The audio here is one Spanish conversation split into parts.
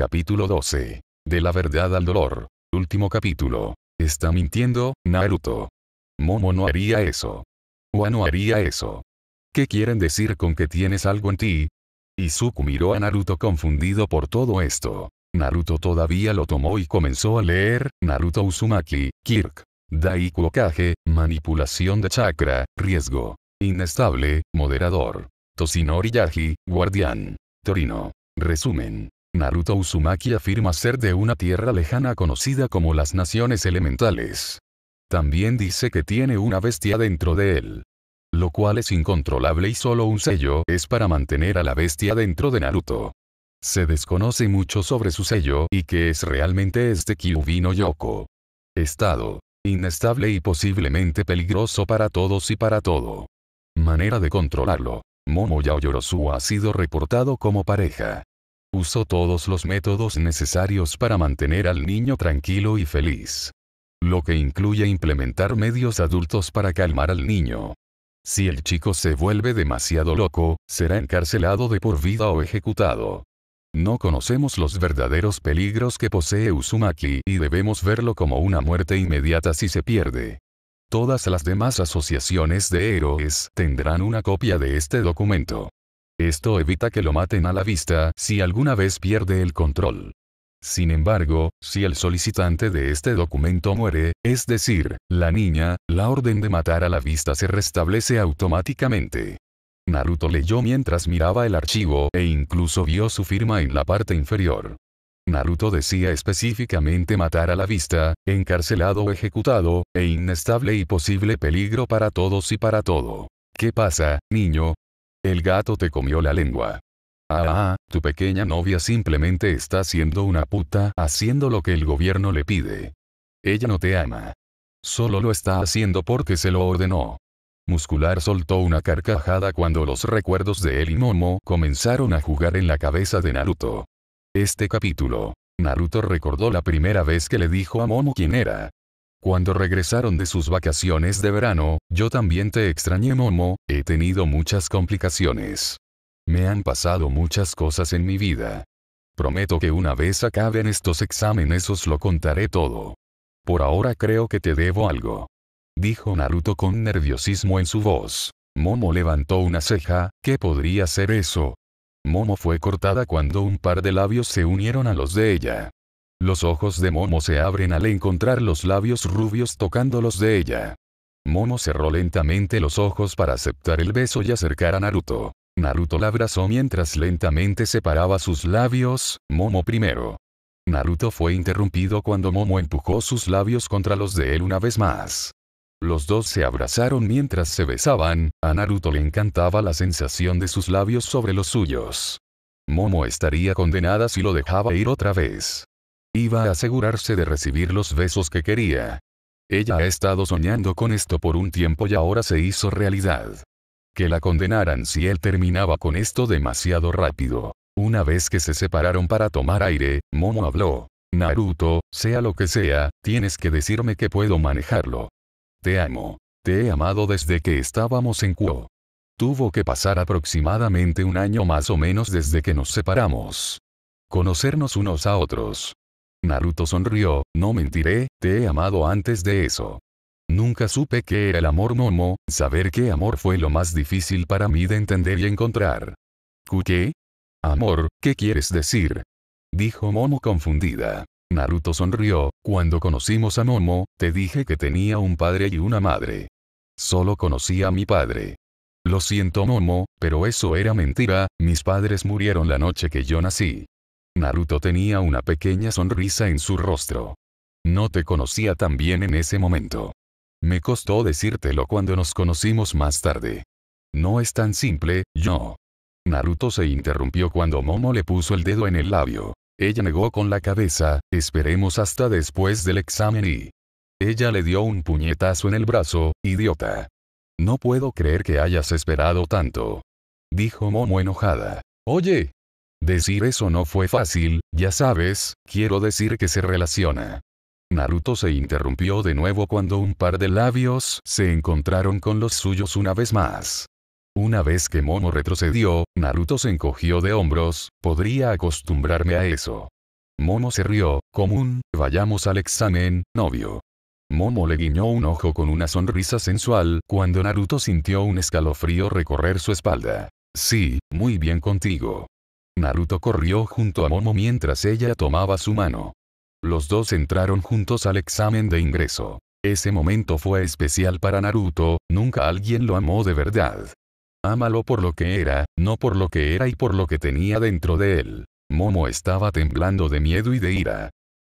Capítulo 12. De la verdad al dolor. Último capítulo. Está mintiendo, Naruto. Momo no haría eso. Wa no haría eso. ¿Qué quieren decir con que tienes algo en ti? Izuku miró a Naruto confundido por todo esto. Naruto todavía lo tomó y comenzó a leer, Naruto Uzumaki, Kirk. Daiku Okage, manipulación de chakra, riesgo. Inestable, moderador. Toshinori guardián. Torino. Resumen. Naruto Uzumaki afirma ser de una tierra lejana conocida como las Naciones Elementales. También dice que tiene una bestia dentro de él. Lo cual es incontrolable y solo un sello es para mantener a la bestia dentro de Naruto. Se desconoce mucho sobre su sello y qué es realmente este no Yoko. Estado. Inestable y posiblemente peligroso para todos y para todo. Manera de controlarlo. Momo o ha sido reportado como pareja. Usó todos los métodos necesarios para mantener al niño tranquilo y feliz. Lo que incluye implementar medios adultos para calmar al niño. Si el chico se vuelve demasiado loco, será encarcelado de por vida o ejecutado. No conocemos los verdaderos peligros que posee Usumaki y debemos verlo como una muerte inmediata si se pierde. Todas las demás asociaciones de héroes tendrán una copia de este documento. Esto evita que lo maten a la vista si alguna vez pierde el control. Sin embargo, si el solicitante de este documento muere, es decir, la niña, la orden de matar a la vista se restablece automáticamente. Naruto leyó mientras miraba el archivo e incluso vio su firma en la parte inferior. Naruto decía específicamente matar a la vista, encarcelado o ejecutado, e inestable y posible peligro para todos y para todo. ¿Qué pasa, niño? El gato te comió la lengua. Ah, tu pequeña novia simplemente está siendo una puta haciendo lo que el gobierno le pide. Ella no te ama. Solo lo está haciendo porque se lo ordenó. Muscular soltó una carcajada cuando los recuerdos de él y Momo comenzaron a jugar en la cabeza de Naruto. Este capítulo. Naruto recordó la primera vez que le dijo a Momo quién era. Cuando regresaron de sus vacaciones de verano, yo también te extrañé Momo, he tenido muchas complicaciones. Me han pasado muchas cosas en mi vida. Prometo que una vez acaben estos exámenes os lo contaré todo. Por ahora creo que te debo algo. Dijo Naruto con nerviosismo en su voz. Momo levantó una ceja, ¿qué podría ser eso? Momo fue cortada cuando un par de labios se unieron a los de ella. Los ojos de Momo se abren al encontrar los labios rubios tocándolos de ella. Momo cerró lentamente los ojos para aceptar el beso y acercar a Naruto. Naruto la abrazó mientras lentamente separaba sus labios, Momo primero. Naruto fue interrumpido cuando Momo empujó sus labios contra los de él una vez más. Los dos se abrazaron mientras se besaban, a Naruto le encantaba la sensación de sus labios sobre los suyos. Momo estaría condenada si lo dejaba ir otra vez. Iba a asegurarse de recibir los besos que quería. Ella ha estado soñando con esto por un tiempo y ahora se hizo realidad. Que la condenaran si él terminaba con esto demasiado rápido. Una vez que se separaron para tomar aire, Momo habló. Naruto, sea lo que sea, tienes que decirme que puedo manejarlo. Te amo. Te he amado desde que estábamos en Kuo. Tuvo que pasar aproximadamente un año más o menos desde que nos separamos. Conocernos unos a otros, Naruto sonrió, no mentiré, te he amado antes de eso. Nunca supe qué era el amor Momo, saber qué amor fue lo más difícil para mí de entender y encontrar. ¿Qué? Amor, ¿qué quieres decir? Dijo Momo confundida. Naruto sonrió, cuando conocimos a Momo, te dije que tenía un padre y una madre. Solo conocí a mi padre. Lo siento Momo, pero eso era mentira, mis padres murieron la noche que yo nací. Naruto tenía una pequeña sonrisa en su rostro. No te conocía tan bien en ese momento. Me costó decírtelo cuando nos conocimos más tarde. No es tan simple, yo. Naruto se interrumpió cuando Momo le puso el dedo en el labio. Ella negó con la cabeza, esperemos hasta después del examen y... Ella le dio un puñetazo en el brazo, idiota. No puedo creer que hayas esperado tanto. Dijo Momo enojada. Oye, Decir eso no fue fácil, ya sabes, quiero decir que se relaciona. Naruto se interrumpió de nuevo cuando un par de labios se encontraron con los suyos una vez más. Una vez que Momo retrocedió, Naruto se encogió de hombros, podría acostumbrarme a eso. Momo se rió, común, vayamos al examen, novio. Momo le guiñó un ojo con una sonrisa sensual cuando Naruto sintió un escalofrío recorrer su espalda. Sí, muy bien contigo. Naruto corrió junto a Momo mientras ella tomaba su mano. Los dos entraron juntos al examen de ingreso. Ese momento fue especial para Naruto, nunca alguien lo amó de verdad. Ámalo por lo que era, no por lo que era y por lo que tenía dentro de él. Momo estaba temblando de miedo y de ira.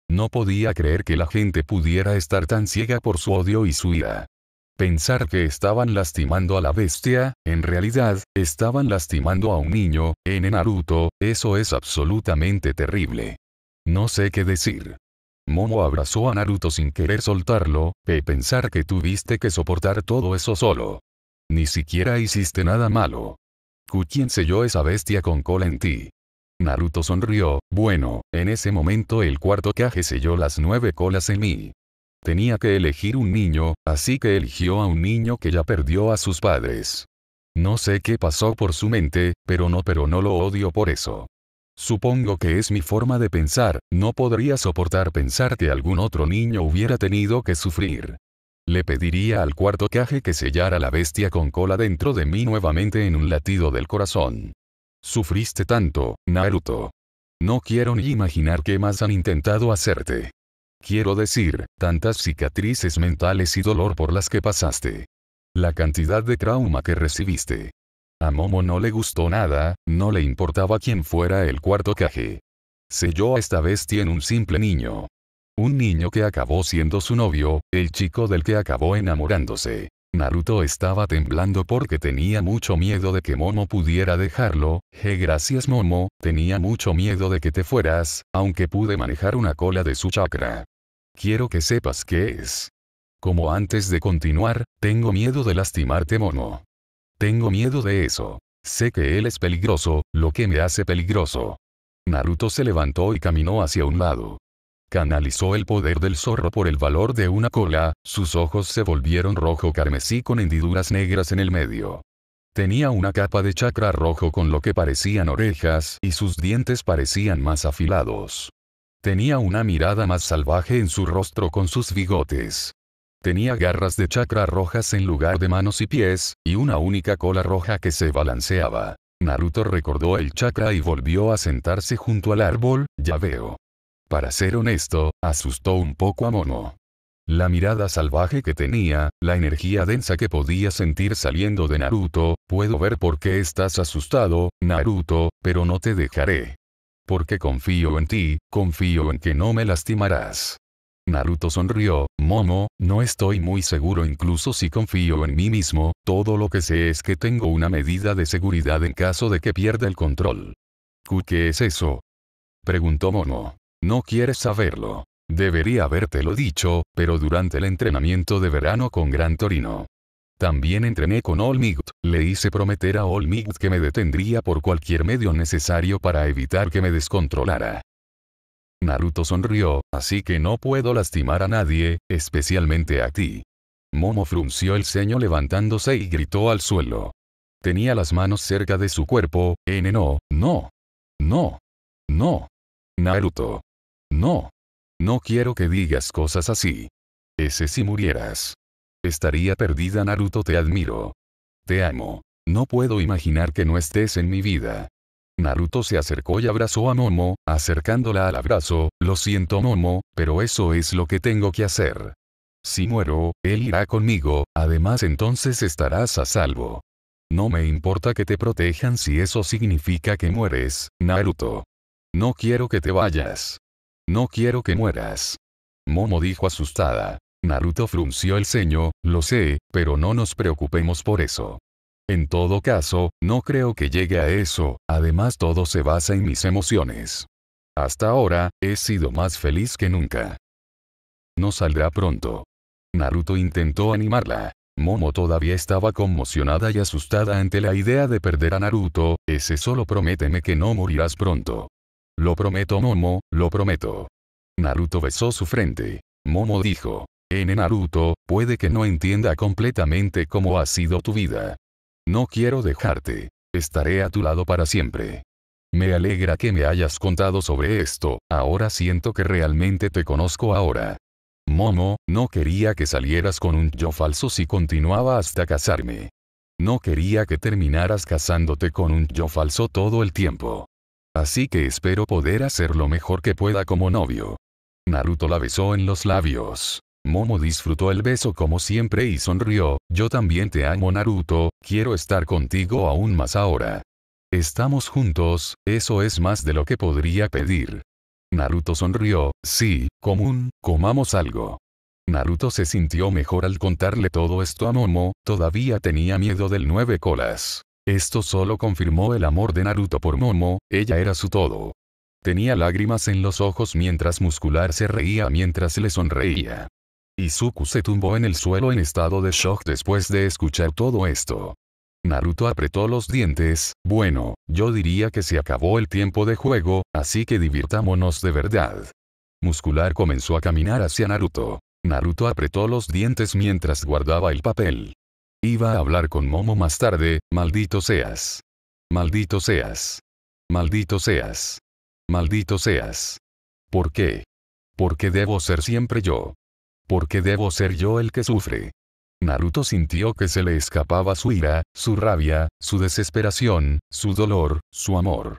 No podía creer que la gente pudiera estar tan ciega por su odio y su ira. Pensar que estaban lastimando a la bestia, en realidad, estaban lastimando a un niño, en Naruto, eso es absolutamente terrible. No sé qué decir. Momo abrazó a Naruto sin querer soltarlo, pe pensar que tuviste que soportar todo eso solo. Ni siquiera hiciste nada malo. ¿Quién selló esa bestia con cola en ti? Naruto sonrió, bueno, en ese momento el cuarto Kage selló las nueve colas en mí. Tenía que elegir un niño, así que eligió a un niño que ya perdió a sus padres. No sé qué pasó por su mente, pero no, pero no lo odio por eso. Supongo que es mi forma de pensar, no podría soportar pensar que algún otro niño hubiera tenido que sufrir. Le pediría al cuarto caje que sellara la bestia con cola dentro de mí nuevamente en un latido del corazón. Sufriste tanto, Naruto. No quiero ni imaginar qué más han intentado hacerte. Quiero decir, tantas cicatrices mentales y dolor por las que pasaste. La cantidad de trauma que recibiste. A Momo no le gustó nada, no le importaba quién fuera el cuarto caje. Selló a esta vez tiene un simple niño. Un niño que acabó siendo su novio, el chico del que acabó enamorándose. Naruto estaba temblando porque tenía mucho miedo de que Momo pudiera dejarlo, je gracias Momo, tenía mucho miedo de que te fueras, aunque pude manejar una cola de su chakra. Quiero que sepas qué es. Como antes de continuar, tengo miedo de lastimarte mono. Tengo miedo de eso. Sé que él es peligroso, lo que me hace peligroso. Naruto se levantó y caminó hacia un lado. Canalizó el poder del zorro por el valor de una cola, sus ojos se volvieron rojo carmesí con hendiduras negras en el medio. Tenía una capa de chakra rojo con lo que parecían orejas y sus dientes parecían más afilados. Tenía una mirada más salvaje en su rostro con sus bigotes. Tenía garras de chakra rojas en lugar de manos y pies, y una única cola roja que se balanceaba. Naruto recordó el chakra y volvió a sentarse junto al árbol, ya veo. Para ser honesto, asustó un poco a Mono. La mirada salvaje que tenía, la energía densa que podía sentir saliendo de Naruto, puedo ver por qué estás asustado, Naruto, pero no te dejaré porque confío en ti, confío en que no me lastimarás. Naruto sonrió, Momo, no estoy muy seguro incluso si confío en mí mismo, todo lo que sé es que tengo una medida de seguridad en caso de que pierda el control. ¿Qué es eso? Preguntó Momo. No quieres saberlo. Debería habértelo dicho, pero durante el entrenamiento de verano con Gran Torino. También entrené con Olmigut, le hice prometer a Olmigut que me detendría por cualquier medio necesario para evitar que me descontrolara. Naruto sonrió, así que no puedo lastimar a nadie, especialmente a ti. Momo frunció el ceño levantándose y gritó al suelo. Tenía las manos cerca de su cuerpo, en no, no. No. No. Naruto. No. No quiero que digas cosas así. Ese si murieras. Estaría perdida Naruto te admiro. Te amo. No puedo imaginar que no estés en mi vida. Naruto se acercó y abrazó a Momo, acercándola al abrazo, lo siento Momo, pero eso es lo que tengo que hacer. Si muero, él irá conmigo, además entonces estarás a salvo. No me importa que te protejan si eso significa que mueres, Naruto. No quiero que te vayas. No quiero que mueras. Momo dijo asustada. Naruto frunció el ceño, lo sé, pero no nos preocupemos por eso. En todo caso, no creo que llegue a eso, además todo se basa en mis emociones. Hasta ahora, he sido más feliz que nunca. No saldrá pronto. Naruto intentó animarla. Momo todavía estaba conmocionada y asustada ante la idea de perder a Naruto, ese solo prométeme que no morirás pronto. Lo prometo Momo, lo prometo. Naruto besó su frente. Momo dijo, N Naruto, puede que no entienda completamente cómo ha sido tu vida. No quiero dejarte. Estaré a tu lado para siempre. Me alegra que me hayas contado sobre esto, ahora siento que realmente te conozco ahora. Momo, no quería que salieras con un yo falso si continuaba hasta casarme. No quería que terminaras casándote con un yo falso todo el tiempo. Así que espero poder hacer lo mejor que pueda como novio. Naruto la besó en los labios. Momo disfrutó el beso como siempre y sonrió, yo también te amo Naruto, quiero estar contigo aún más ahora. Estamos juntos, eso es más de lo que podría pedir. Naruto sonrió, sí, común, comamos algo. Naruto se sintió mejor al contarle todo esto a Momo, todavía tenía miedo del nueve colas. Esto solo confirmó el amor de Naruto por Momo, ella era su todo. Tenía lágrimas en los ojos mientras Muscular se reía mientras le sonreía. Izuku se tumbó en el suelo en estado de shock después de escuchar todo esto. Naruto apretó los dientes, bueno, yo diría que se acabó el tiempo de juego, así que divirtámonos de verdad. Muscular comenzó a caminar hacia Naruto. Naruto apretó los dientes mientras guardaba el papel. Iba a hablar con Momo más tarde, maldito seas. Maldito seas. Maldito seas. Maldito seas. ¿Por qué? ¿Por qué debo ser siempre yo? porque debo ser yo el que sufre. Naruto sintió que se le escapaba su ira, su rabia, su desesperación, su dolor, su amor.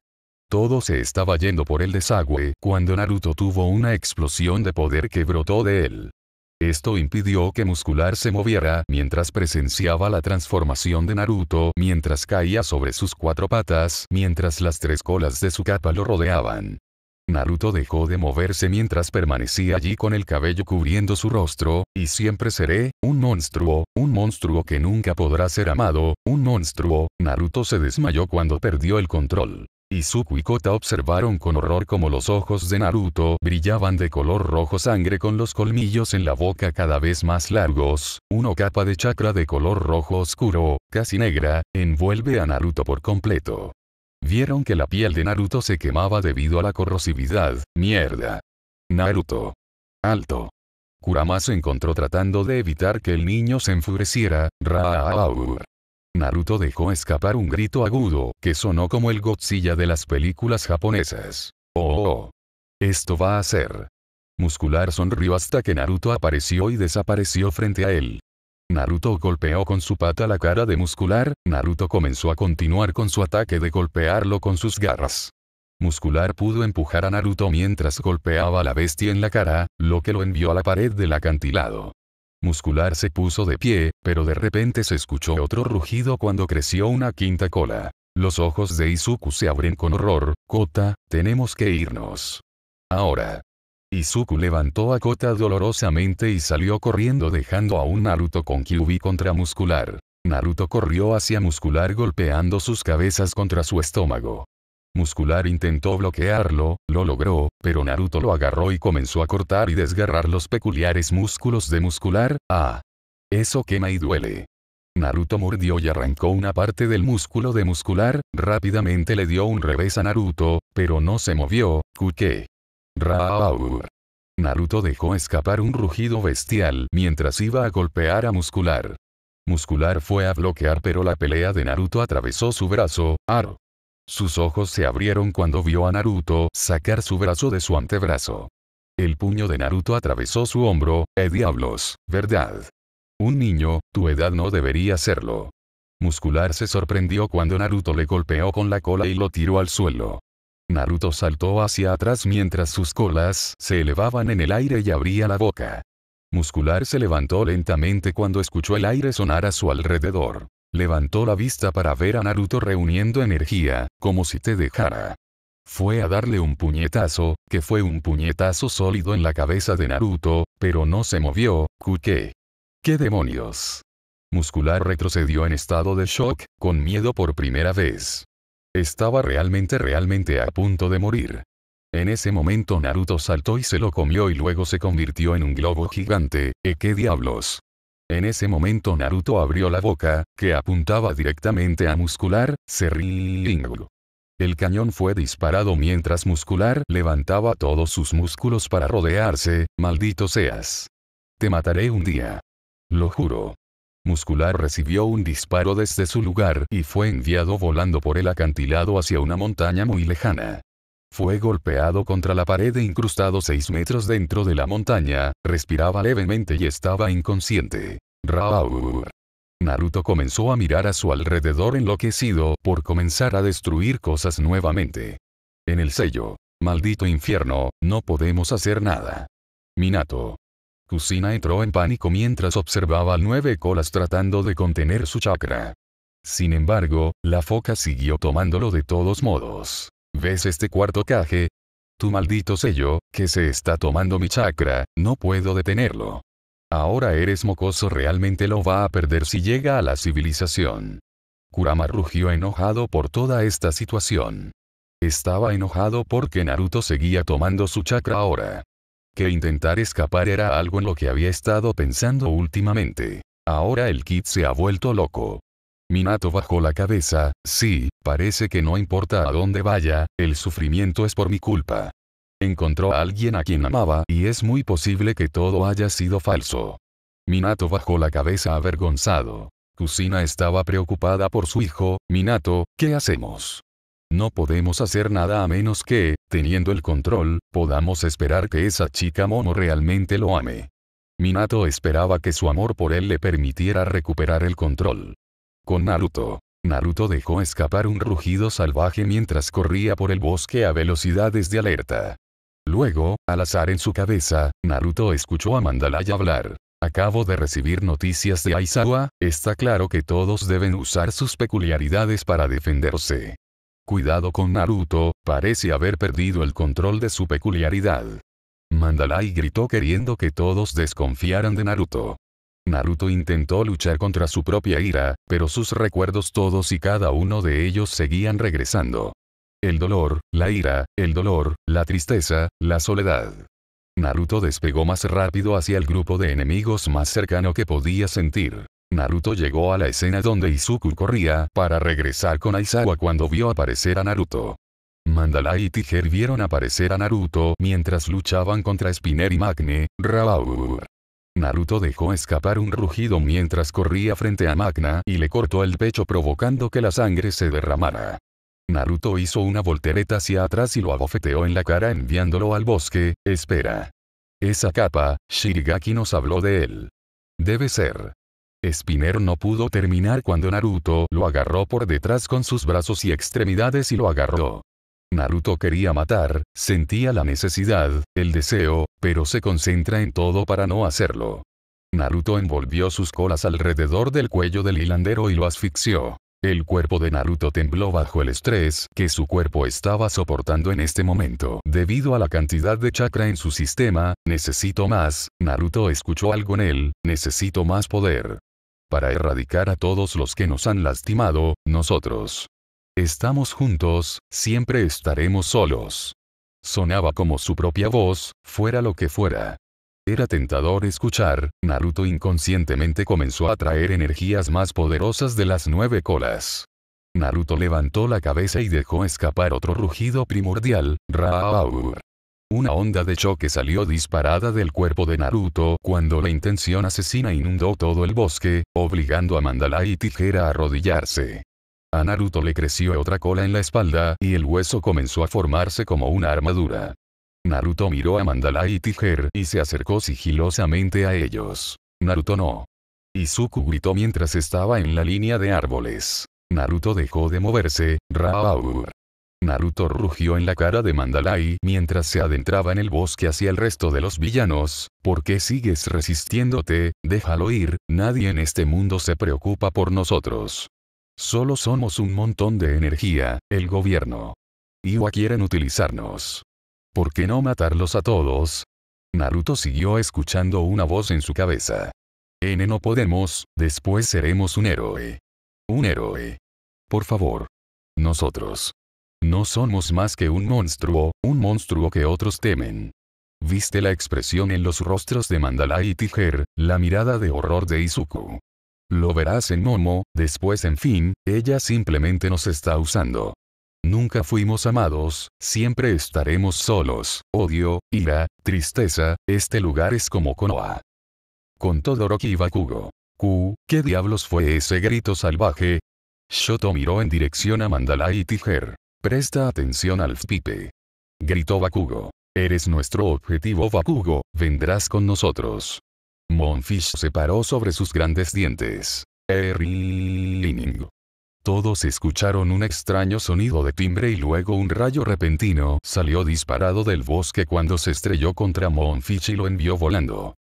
Todo se estaba yendo por el desagüe cuando Naruto tuvo una explosión de poder que brotó de él. Esto impidió que Muscular se moviera mientras presenciaba la transformación de Naruto mientras caía sobre sus cuatro patas mientras las tres colas de su capa lo rodeaban. Naruto dejó de moverse mientras permanecía allí con el cabello cubriendo su rostro, y siempre seré, un monstruo, un monstruo que nunca podrá ser amado, un monstruo, Naruto se desmayó cuando perdió el control. y Kota observaron con horror como los ojos de Naruto brillaban de color rojo sangre con los colmillos en la boca cada vez más largos, una capa de chakra de color rojo oscuro, casi negra, envuelve a Naruto por completo. Vieron que la piel de Naruto se quemaba debido a la corrosividad, mierda. Naruto. Alto. Kurama se encontró tratando de evitar que el niño se enfureciera, Raaur. Naruto dejó escapar un grito agudo, que sonó como el Godzilla de las películas japonesas. Oh, oh. oh. Esto va a ser. Muscular sonrió hasta que Naruto apareció y desapareció frente a él. Naruto golpeó con su pata la cara de Muscular, Naruto comenzó a continuar con su ataque de golpearlo con sus garras. Muscular pudo empujar a Naruto mientras golpeaba a la bestia en la cara, lo que lo envió a la pared del acantilado. Muscular se puso de pie, pero de repente se escuchó otro rugido cuando creció una quinta cola. Los ojos de Izuku se abren con horror, Kota, tenemos que irnos. Ahora. Izuku levantó a Kota dolorosamente y salió corriendo dejando a un Naruto con Kyubi contra Muscular. Naruto corrió hacia Muscular golpeando sus cabezas contra su estómago. Muscular intentó bloquearlo, lo logró, pero Naruto lo agarró y comenzó a cortar y desgarrar los peculiares músculos de Muscular, ah. Eso quema y duele. Naruto mordió y arrancó una parte del músculo de muscular, rápidamente le dio un revés a Naruto, pero no se movió, Kuke. Naruto dejó escapar un rugido bestial mientras iba a golpear a Muscular. Muscular fue a bloquear pero la pelea de Naruto atravesó su brazo, Aro. Sus ojos se abrieron cuando vio a Naruto sacar su brazo de su antebrazo. El puño de Naruto atravesó su hombro, ¡eh diablos, verdad! Un niño, tu edad no debería hacerlo. Muscular se sorprendió cuando Naruto le golpeó con la cola y lo tiró al suelo. Naruto saltó hacia atrás mientras sus colas se elevaban en el aire y abría la boca. Muscular se levantó lentamente cuando escuchó el aire sonar a su alrededor. Levantó la vista para ver a Naruto reuniendo energía, como si te dejara. Fue a darle un puñetazo, que fue un puñetazo sólido en la cabeza de Naruto, pero no se movió, Kuke. ¿Qué demonios? Muscular retrocedió en estado de shock, con miedo por primera vez. Estaba realmente realmente a punto de morir. En ese momento Naruto saltó y se lo comió y luego se convirtió en un globo gigante, ¡eh qué diablos? En ese momento Naruto abrió la boca, que apuntaba directamente a Muscular, El cañón fue disparado mientras Muscular levantaba todos sus músculos para rodearse, maldito seas. Te mataré un día. Lo juro muscular recibió un disparo desde su lugar y fue enviado volando por el acantilado hacia una montaña muy lejana. Fue golpeado contra la pared e incrustado 6 metros dentro de la montaña, respiraba levemente y estaba inconsciente. Raúl. Naruto comenzó a mirar a su alrededor enloquecido por comenzar a destruir cosas nuevamente. En el sello. Maldito infierno, no podemos hacer nada. Minato. Kusina entró en pánico mientras observaba nueve colas tratando de contener su chakra. Sin embargo, la foca siguió tomándolo de todos modos. ¿Ves este cuarto caje? Tu maldito sello, que se está tomando mi chakra, no puedo detenerlo. Ahora eres mocoso realmente lo va a perder si llega a la civilización. Kurama rugió enojado por toda esta situación. Estaba enojado porque Naruto seguía tomando su chakra ahora intentar escapar era algo en lo que había estado pensando últimamente. Ahora el kit se ha vuelto loco. Minato bajó la cabeza, sí, parece que no importa a dónde vaya, el sufrimiento es por mi culpa. Encontró a alguien a quien amaba y es muy posible que todo haya sido falso. Minato bajó la cabeza avergonzado. Kusina estaba preocupada por su hijo, Minato, ¿qué hacemos? No podemos hacer nada a menos que, teniendo el control, podamos esperar que esa chica mono realmente lo ame. Minato esperaba que su amor por él le permitiera recuperar el control. Con Naruto. Naruto dejó escapar un rugido salvaje mientras corría por el bosque a velocidades de alerta. Luego, al azar en su cabeza, Naruto escuchó a Mandalay hablar. Acabo de recibir noticias de Aizawa, está claro que todos deben usar sus peculiaridades para defenderse. Cuidado con Naruto, parece haber perdido el control de su peculiaridad. Mandalay gritó queriendo que todos desconfiaran de Naruto. Naruto intentó luchar contra su propia ira, pero sus recuerdos todos y cada uno de ellos seguían regresando. El dolor, la ira, el dolor, la tristeza, la soledad. Naruto despegó más rápido hacia el grupo de enemigos más cercano que podía sentir. Naruto llegó a la escena donde Izuku corría para regresar con Aizawa cuando vio aparecer a Naruto. Mandalay y Tiger vieron aparecer a Naruto mientras luchaban contra Spinner y Magne, Rabaur. Naruto dejó escapar un rugido mientras corría frente a Magna y le cortó el pecho provocando que la sangre se derramara. Naruto hizo una voltereta hacia atrás y lo abofeteó en la cara enviándolo al bosque, espera. Esa capa, Shirigaki nos habló de él. Debe ser. Spinner no pudo terminar cuando Naruto lo agarró por detrás con sus brazos y extremidades y lo agarró. Naruto quería matar, sentía la necesidad, el deseo, pero se concentra en todo para no hacerlo. Naruto envolvió sus colas alrededor del cuello del hilandero y lo asfixió. El cuerpo de Naruto tembló bajo el estrés que su cuerpo estaba soportando en este momento. Debido a la cantidad de chakra en su sistema, necesito más, Naruto escuchó algo en él, necesito más poder para erradicar a todos los que nos han lastimado, nosotros. Estamos juntos, siempre estaremos solos. Sonaba como su propia voz, fuera lo que fuera. Era tentador escuchar, Naruto inconscientemente comenzó a traer energías más poderosas de las nueve colas. Naruto levantó la cabeza y dejó escapar otro rugido primordial, Raaur. Una onda de choque salió disparada del cuerpo de Naruto cuando la intención asesina inundó todo el bosque, obligando a Mandalay y Tijera a arrodillarse. A Naruto le creció otra cola en la espalda y el hueso comenzó a formarse como una armadura. Naruto miró a Mandalay y Tijer y se acercó sigilosamente a ellos. Naruto no. Izuku gritó mientras estaba en la línea de árboles. Naruto dejó de moverse, raur Naruto rugió en la cara de Mandalay mientras se adentraba en el bosque hacia el resto de los villanos, ¿por qué sigues resistiéndote? Déjalo ir, nadie en este mundo se preocupa por nosotros. Solo somos un montón de energía, el gobierno. Iwa quieren utilizarnos. ¿Por qué no matarlos a todos? Naruto siguió escuchando una voz en su cabeza. N no podemos, después seremos un héroe. Un héroe. Por favor. Nosotros. No somos más que un monstruo, un monstruo que otros temen. Viste la expresión en los rostros de Mandalay y Tiger, la mirada de horror de Izuku. Lo verás en Momo, después en fin, ella simplemente nos está usando. Nunca fuimos amados, siempre estaremos solos, odio, ira, tristeza, este lugar es como Konoa. Con Todoroki y Bakugo. Q, ¿qué diablos fue ese grito salvaje? Shoto miró en dirección a Mandalay y Tiger. Presta atención al Pipe. Gritó Bakugo. Eres nuestro objetivo Bakugo, vendrás con nosotros. Monfish se paró sobre sus grandes dientes. Erlining. Todos escucharon un extraño sonido de timbre y luego un rayo repentino salió disparado del bosque cuando se estrelló contra Monfish y lo envió volando.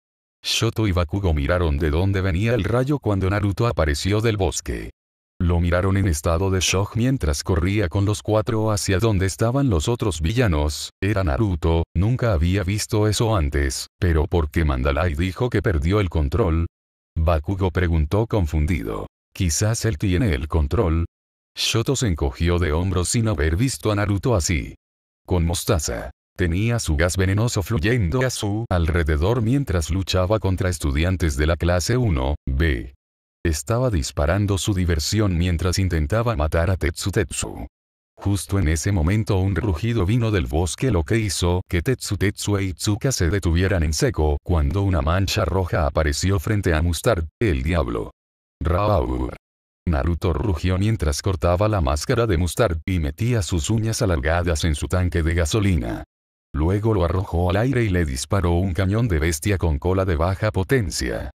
Shoto y Bakugo miraron de dónde venía el rayo cuando Naruto apareció del bosque. Lo miraron en estado de shock mientras corría con los cuatro hacia donde estaban los otros villanos. Era Naruto, nunca había visto eso antes, pero ¿por qué Mandalay dijo que perdió el control? Bakugo preguntó confundido. Quizás él tiene el control. Shoto se encogió de hombros sin haber visto a Naruto así. Con mostaza. Tenía su gas venenoso fluyendo a su alrededor mientras luchaba contra estudiantes de la clase 1, B. Estaba disparando su diversión mientras intentaba matar a Tetsu Tetsu. Justo en ese momento un rugido vino del bosque lo que hizo que Tetsu Tetsu e Itsuka se detuvieran en seco cuando una mancha roja apareció frente a Mustard, el diablo. Raur. Naruto rugió mientras cortaba la máscara de Mustard y metía sus uñas alargadas en su tanque de gasolina. Luego lo arrojó al aire y le disparó un cañón de bestia con cola de baja potencia.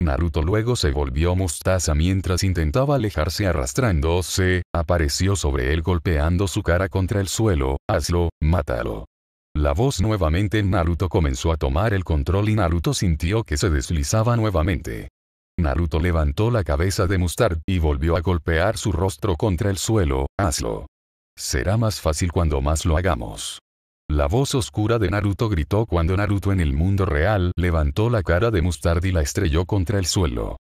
Naruto luego se volvió mustaza mientras intentaba alejarse arrastrándose, apareció sobre él golpeando su cara contra el suelo, hazlo, mátalo. La voz nuevamente en Naruto comenzó a tomar el control y Naruto sintió que se deslizaba nuevamente. Naruto levantó la cabeza de Mustard y volvió a golpear su rostro contra el suelo, hazlo. Será más fácil cuando más lo hagamos. La voz oscura de Naruto gritó cuando Naruto en el mundo real levantó la cara de Mustard y la estrelló contra el suelo.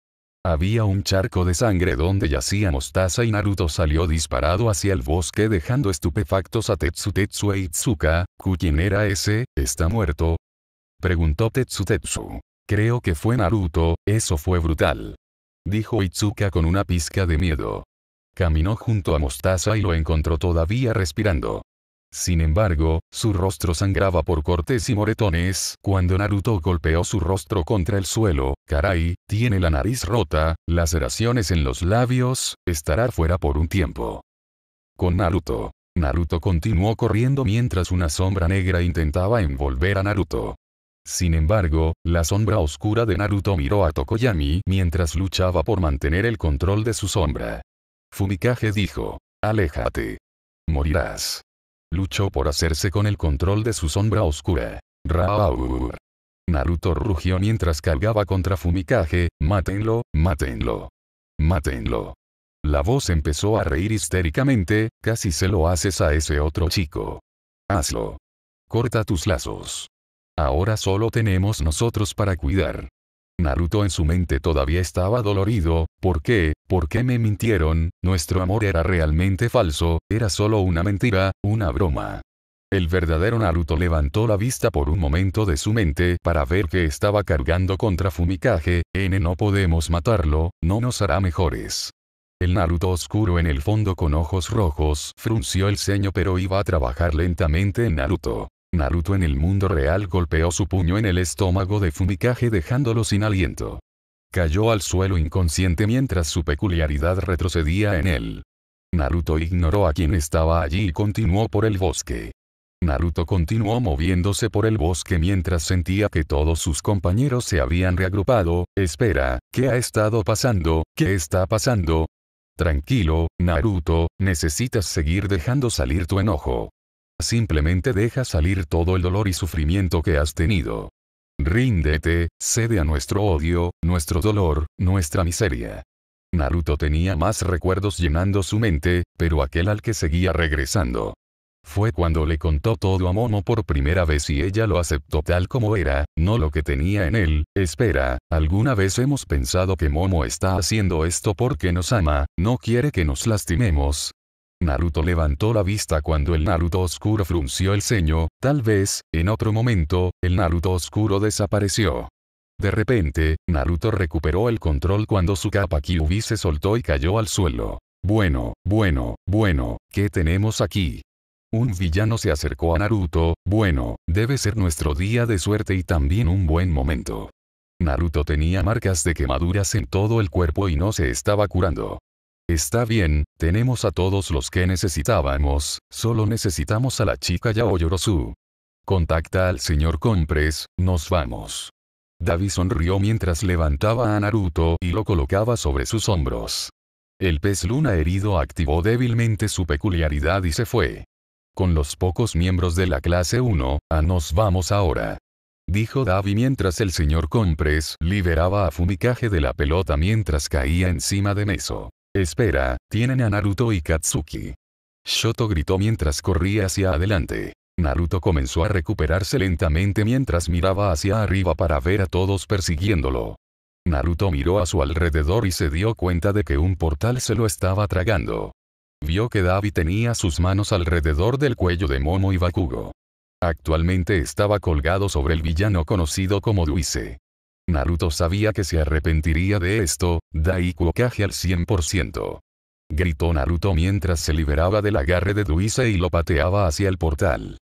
Había un charco de sangre donde yacía Mostaza y Naruto salió disparado hacia el bosque dejando estupefactos a Tetsu Tetsu e Itsuka, ¿quién era ese? ¿Está muerto? Preguntó Tetsu Creo que fue Naruto, eso fue brutal. Dijo Itsuka con una pizca de miedo. Caminó junto a Mostaza y lo encontró todavía respirando. Sin embargo, su rostro sangraba por cortes y moretones cuando Naruto golpeó su rostro contra el suelo. Karai, tiene la nariz rota, laceraciones en los labios, estará fuera por un tiempo. Con Naruto. Naruto continuó corriendo mientras una sombra negra intentaba envolver a Naruto. Sin embargo, la sombra oscura de Naruto miró a Tokoyami mientras luchaba por mantener el control de su sombra. Fumikage dijo, aléjate. Morirás. Luchó por hacerse con el control de su sombra oscura. Raúl. Naruto rugió mientras cargaba contra Fumikage, mátenlo, mátenlo. Mátenlo. La voz empezó a reír histéricamente, casi se lo haces a ese otro chico. Hazlo. Corta tus lazos. Ahora solo tenemos nosotros para cuidar. Naruto en su mente todavía estaba dolorido, ¿por qué? ¿Por qué me mintieron? Nuestro amor era realmente falso, era solo una mentira, una broma. El verdadero Naruto levantó la vista por un momento de su mente para ver que estaba cargando contra Fumikage, N no podemos matarlo, no nos hará mejores. El Naruto oscuro en el fondo con ojos rojos frunció el ceño pero iba a trabajar lentamente en Naruto. Naruto en el mundo real golpeó su puño en el estómago de Fumikage dejándolo sin aliento cayó al suelo inconsciente mientras su peculiaridad retrocedía en él. Naruto ignoró a quien estaba allí y continuó por el bosque. Naruto continuó moviéndose por el bosque mientras sentía que todos sus compañeros se habían reagrupado, espera, ¿qué ha estado pasando? ¿Qué está pasando? Tranquilo, Naruto, necesitas seguir dejando salir tu enojo. Simplemente deja salir todo el dolor y sufrimiento que has tenido. Ríndete, cede a nuestro odio, nuestro dolor, nuestra miseria. Naruto tenía más recuerdos llenando su mente, pero aquel al que seguía regresando. Fue cuando le contó todo a Momo por primera vez y ella lo aceptó tal como era, no lo que tenía en él. Espera, alguna vez hemos pensado que Momo está haciendo esto porque nos ama, no quiere que nos lastimemos, Naruto levantó la vista cuando el Naruto oscuro frunció el ceño, tal vez, en otro momento, el Naruto oscuro desapareció. De repente, Naruto recuperó el control cuando su capa Kyubi se soltó y cayó al suelo. Bueno, bueno, bueno, ¿qué tenemos aquí? Un villano se acercó a Naruto, bueno, debe ser nuestro día de suerte y también un buen momento. Naruto tenía marcas de quemaduras en todo el cuerpo y no se estaba curando. Está bien, tenemos a todos los que necesitábamos, solo necesitamos a la chica Yaoyorosu. Contacta al señor Compres, nos vamos. Davi sonrió mientras levantaba a Naruto y lo colocaba sobre sus hombros. El pez luna herido activó débilmente su peculiaridad y se fue. Con los pocos miembros de la clase 1, a ah, nos vamos ahora. Dijo Davi mientras el señor Compres liberaba a Fumikage de la pelota mientras caía encima de Meso. Espera, tienen a Naruto y Katsuki. Shoto gritó mientras corría hacia adelante. Naruto comenzó a recuperarse lentamente mientras miraba hacia arriba para ver a todos persiguiéndolo. Naruto miró a su alrededor y se dio cuenta de que un portal se lo estaba tragando. Vio que Davi tenía sus manos alrededor del cuello de Momo y Bakugo. Actualmente estaba colgado sobre el villano conocido como Duise. Naruto sabía que se arrepentiría de esto, Daiku Okage al 100%. Gritó Naruto mientras se liberaba del agarre de Duise y lo pateaba hacia el portal.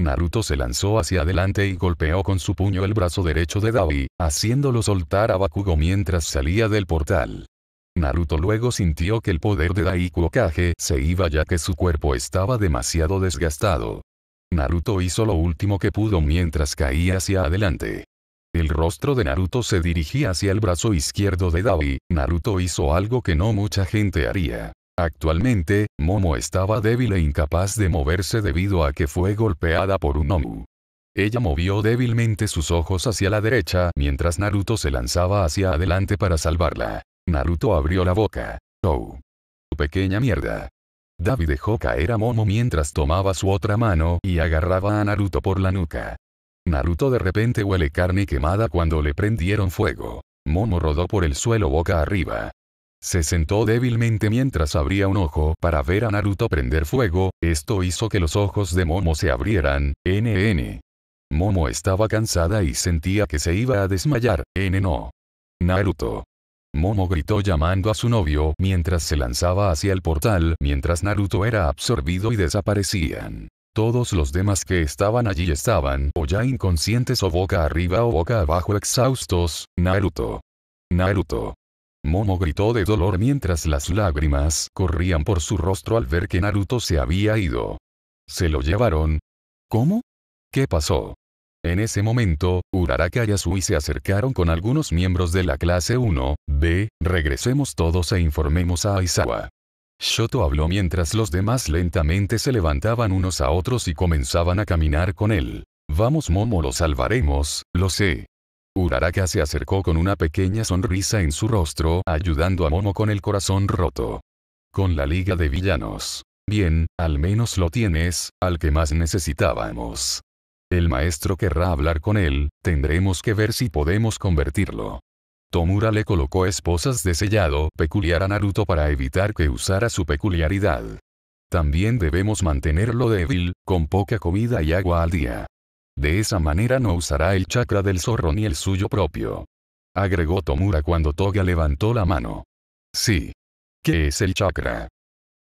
Naruto se lanzó hacia adelante y golpeó con su puño el brazo derecho de Dai, haciéndolo soltar a Bakugo mientras salía del portal. Naruto luego sintió que el poder de Daiku se iba ya que su cuerpo estaba demasiado desgastado. Naruto hizo lo último que pudo mientras caía hacia adelante. El rostro de Naruto se dirigía hacia el brazo izquierdo de Davi Naruto hizo algo que no mucha gente haría. Actualmente, Momo estaba débil e incapaz de moverse debido a que fue golpeada por un Omu. Ella movió débilmente sus ojos hacia la derecha mientras Naruto se lanzaba hacia adelante para salvarla. Naruto abrió la boca. ¡Oh! Pequeña mierda. Davi dejó caer a Momo mientras tomaba su otra mano y agarraba a Naruto por la nuca. Naruto de repente huele carne quemada cuando le prendieron fuego. Momo rodó por el suelo boca arriba. Se sentó débilmente mientras abría un ojo para ver a Naruto prender fuego, esto hizo que los ojos de Momo se abrieran, NN. Momo estaba cansada y sentía que se iba a desmayar, N no. Naruto. Momo gritó llamando a su novio mientras se lanzaba hacia el portal mientras Naruto era absorbido y desaparecían. Todos los demás que estaban allí estaban o ya inconscientes o boca arriba o boca abajo exhaustos, Naruto. Naruto. Momo gritó de dolor mientras las lágrimas corrían por su rostro al ver que Naruto se había ido. ¿Se lo llevaron? ¿Cómo? ¿Qué pasó? En ese momento, Uraraka y Asui se acercaron con algunos miembros de la clase 1, B, regresemos todos e informemos a Aizawa. Shoto habló mientras los demás lentamente se levantaban unos a otros y comenzaban a caminar con él. Vamos Momo lo salvaremos, lo sé. Uraraka se acercó con una pequeña sonrisa en su rostro, ayudando a Momo con el corazón roto. Con la Liga de Villanos. Bien, al menos lo tienes, al que más necesitábamos. El maestro querrá hablar con él, tendremos que ver si podemos convertirlo. Tomura le colocó esposas de sellado peculiar a Naruto para evitar que usara su peculiaridad. También debemos mantenerlo débil, con poca comida y agua al día. De esa manera no usará el chakra del zorro ni el suyo propio. Agregó Tomura cuando Toga levantó la mano. Sí. ¿Qué es el chakra?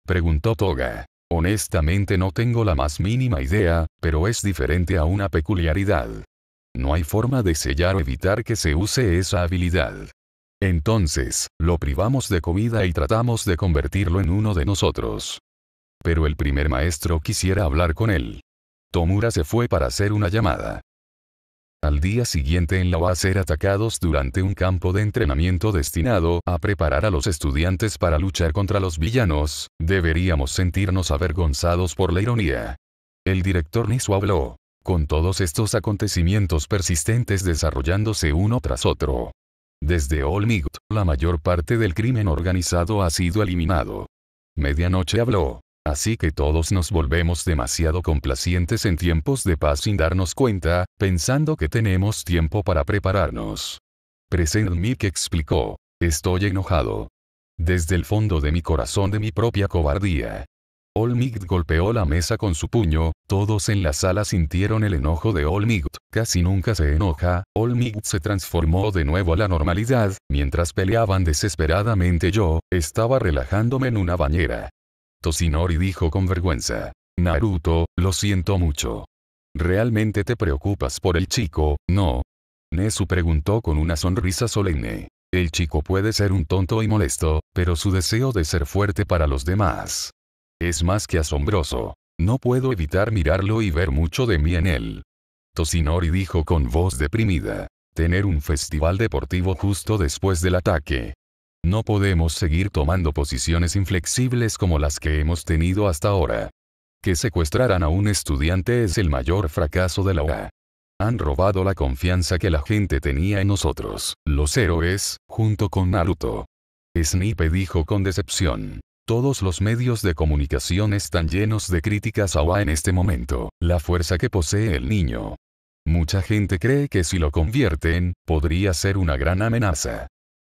Preguntó Toga. Honestamente no tengo la más mínima idea, pero es diferente a una peculiaridad. No hay forma de sellar o evitar que se use esa habilidad. Entonces, lo privamos de comida y tratamos de convertirlo en uno de nosotros. Pero el primer maestro quisiera hablar con él. Tomura se fue para hacer una llamada. Al día siguiente en la va a ser atacados durante un campo de entrenamiento destinado a preparar a los estudiantes para luchar contra los villanos, deberíamos sentirnos avergonzados por la ironía. El director Nisu habló con todos estos acontecimientos persistentes desarrollándose uno tras otro. Desde Might, la mayor parte del crimen organizado ha sido eliminado. Medianoche habló. Así que todos nos volvemos demasiado complacientes en tiempos de paz sin darnos cuenta, pensando que tenemos tiempo para prepararnos. Present Mick explicó, estoy enojado. Desde el fondo de mi corazón de mi propia cobardía. Olmigt golpeó la mesa con su puño, todos en la sala sintieron el enojo de Olmigt, casi nunca se enoja, Olmigt se transformó de nuevo a la normalidad, mientras peleaban desesperadamente yo, estaba relajándome en una bañera. Tosinori dijo con vergüenza. Naruto, lo siento mucho. ¿Realmente te preocupas por el chico, no? Nesu preguntó con una sonrisa solemne. El chico puede ser un tonto y molesto, pero su deseo de ser fuerte para los demás, es más que asombroso. No puedo evitar mirarlo y ver mucho de mí en él. Tosinori dijo con voz deprimida. Tener un festival deportivo justo después del ataque. No podemos seguir tomando posiciones inflexibles como las que hemos tenido hasta ahora. Que secuestraran a un estudiante es el mayor fracaso de la hora. Han robado la confianza que la gente tenía en nosotros, los héroes, junto con Naruto. Snipe dijo con decepción. Todos los medios de comunicación están llenos de críticas a Oa en este momento, la fuerza que posee el niño. Mucha gente cree que si lo convierten, podría ser una gran amenaza.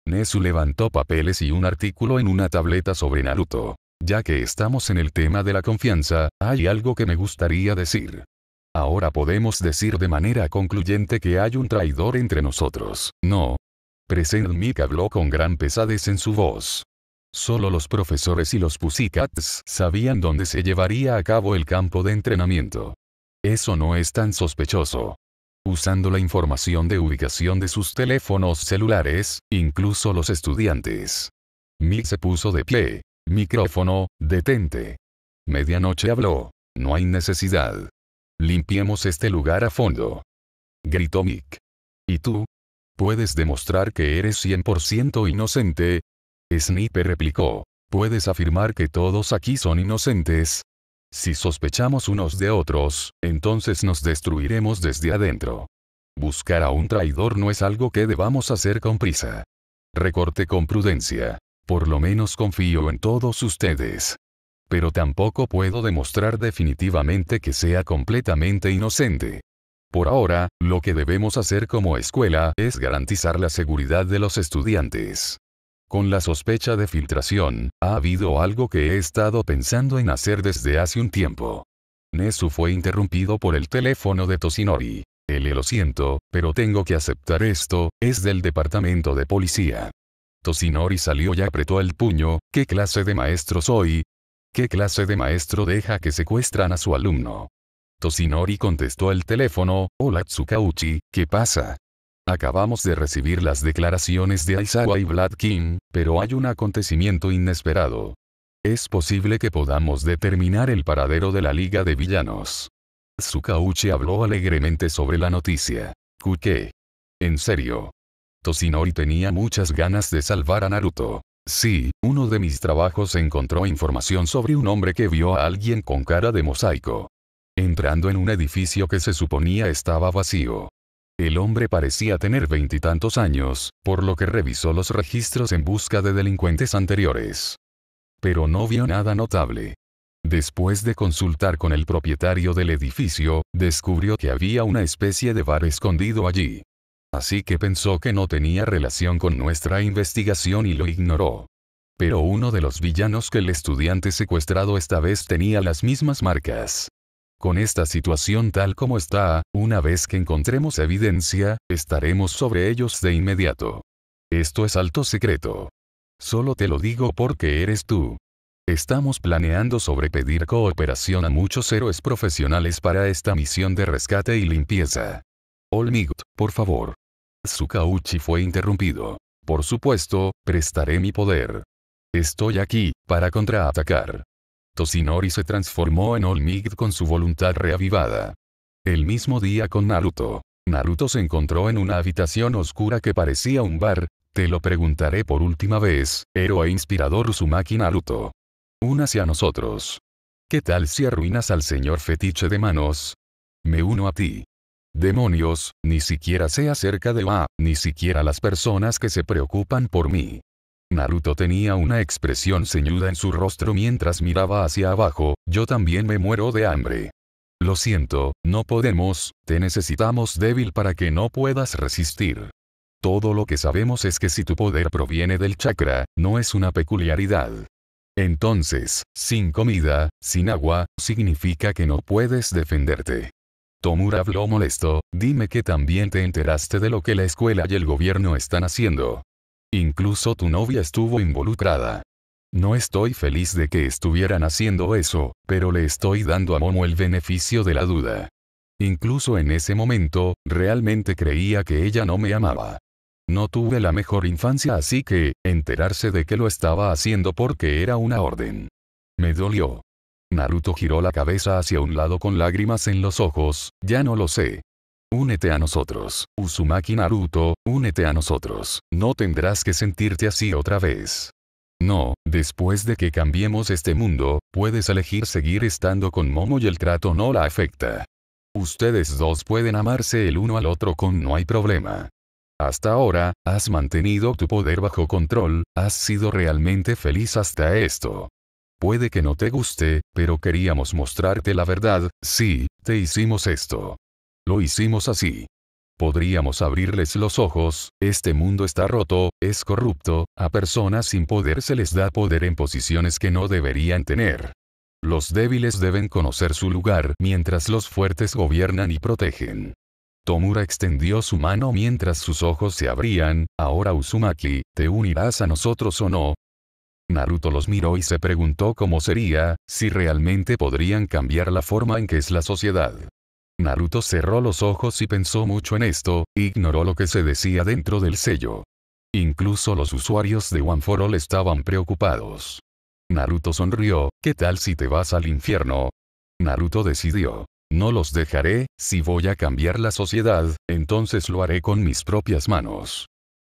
Nesu levantó papeles y un artículo en una tableta sobre Naruto. Ya que estamos en el tema de la confianza, hay algo que me gustaría decir. Ahora podemos decir de manera concluyente que hay un traidor entre nosotros, ¿no? Present Mick habló con gran pesadez en su voz. Solo los profesores y los pussycats sabían dónde se llevaría a cabo el campo de entrenamiento. Eso no es tan sospechoso. Usando la información de ubicación de sus teléfonos celulares, incluso los estudiantes. Mick se puso de pie. Micrófono, detente. Medianoche habló. No hay necesidad. Limpiemos este lugar a fondo. Gritó Mick. ¿Y tú? Puedes demostrar que eres 100% inocente, Sniper replicó. ¿Puedes afirmar que todos aquí son inocentes? Si sospechamos unos de otros, entonces nos destruiremos desde adentro. Buscar a un traidor no es algo que debamos hacer con prisa. Recorte con prudencia. Por lo menos confío en todos ustedes. Pero tampoco puedo demostrar definitivamente que sea completamente inocente. Por ahora, lo que debemos hacer como escuela es garantizar la seguridad de los estudiantes. Con la sospecha de filtración, ha habido algo que he estado pensando en hacer desde hace un tiempo. Nesu fue interrumpido por el teléfono de Tosinori. L lo siento, pero tengo que aceptar esto, es del departamento de policía. Tosinori salió y apretó el puño, ¿qué clase de maestro soy? ¿Qué clase de maestro deja que secuestran a su alumno? Tosinori contestó el teléfono, hola Tsukauchi, ¿qué pasa? Acabamos de recibir las declaraciones de Aizawa y Vlad King, pero hay un acontecimiento inesperado. Es posible que podamos determinar el paradero de la Liga de Villanos. Tsukauchi habló alegremente sobre la noticia. ¿Qué? En serio. Toshinori tenía muchas ganas de salvar a Naruto. Sí, uno de mis trabajos encontró información sobre un hombre que vio a alguien con cara de mosaico. Entrando en un edificio que se suponía estaba vacío. El hombre parecía tener veintitantos años, por lo que revisó los registros en busca de delincuentes anteriores. Pero no vio nada notable. Después de consultar con el propietario del edificio, descubrió que había una especie de bar escondido allí. Así que pensó que no tenía relación con nuestra investigación y lo ignoró. Pero uno de los villanos que el estudiante secuestrado esta vez tenía las mismas marcas. Con esta situación tal como está, una vez que encontremos evidencia, estaremos sobre ellos de inmediato. Esto es alto secreto. Solo te lo digo porque eres tú. Estamos planeando sobre pedir cooperación a muchos héroes profesionales para esta misión de rescate y limpieza. Olmigut, por favor. Tsukauchi fue interrumpido. Por supuesto, prestaré mi poder. Estoy aquí, para contraatacar. Toshinori se transformó en All con su voluntad reavivada. El mismo día con Naruto. Naruto se encontró en una habitación oscura que parecía un bar, te lo preguntaré por última vez, héroe inspirador Uzumaki Naruto. Una hacia nosotros. ¿Qué tal si arruinas al señor fetiche de manos? Me uno a ti. Demonios, ni siquiera sea cerca de Oa, ni siquiera las personas que se preocupan por mí. Naruto tenía una expresión ceñuda en su rostro mientras miraba hacia abajo, yo también me muero de hambre. Lo siento, no podemos, te necesitamos débil para que no puedas resistir. Todo lo que sabemos es que si tu poder proviene del chakra, no es una peculiaridad. Entonces, sin comida, sin agua, significa que no puedes defenderte. Tomura habló molesto, dime que también te enteraste de lo que la escuela y el gobierno están haciendo. Incluso tu novia estuvo involucrada. No estoy feliz de que estuvieran haciendo eso, pero le estoy dando a Momo el beneficio de la duda. Incluso en ese momento, realmente creía que ella no me amaba. No tuve la mejor infancia así que, enterarse de que lo estaba haciendo porque era una orden. Me dolió. Naruto giró la cabeza hacia un lado con lágrimas en los ojos, ya no lo sé únete a nosotros. Uzumaki Naruto, únete a nosotros. No tendrás que sentirte así otra vez. No, después de que cambiemos este mundo, puedes elegir seguir estando con Momo y el trato no la afecta. Ustedes dos pueden amarse el uno al otro con no hay problema. Hasta ahora, has mantenido tu poder bajo control, has sido realmente feliz hasta esto. Puede que no te guste, pero queríamos mostrarte la verdad, sí, te hicimos esto. Lo hicimos así. Podríamos abrirles los ojos, este mundo está roto, es corrupto, a personas sin poder se les da poder en posiciones que no deberían tener. Los débiles deben conocer su lugar mientras los fuertes gobiernan y protegen. Tomura extendió su mano mientras sus ojos se abrían, ahora Uzumaki, ¿te unirás a nosotros o no? Naruto los miró y se preguntó cómo sería, si realmente podrían cambiar la forma en que es la sociedad. Naruto cerró los ojos y pensó mucho en esto, ignoró lo que se decía dentro del sello. Incluso los usuarios de One For All estaban preocupados. Naruto sonrió, ¿qué tal si te vas al infierno? Naruto decidió, no los dejaré, si voy a cambiar la sociedad, entonces lo haré con mis propias manos.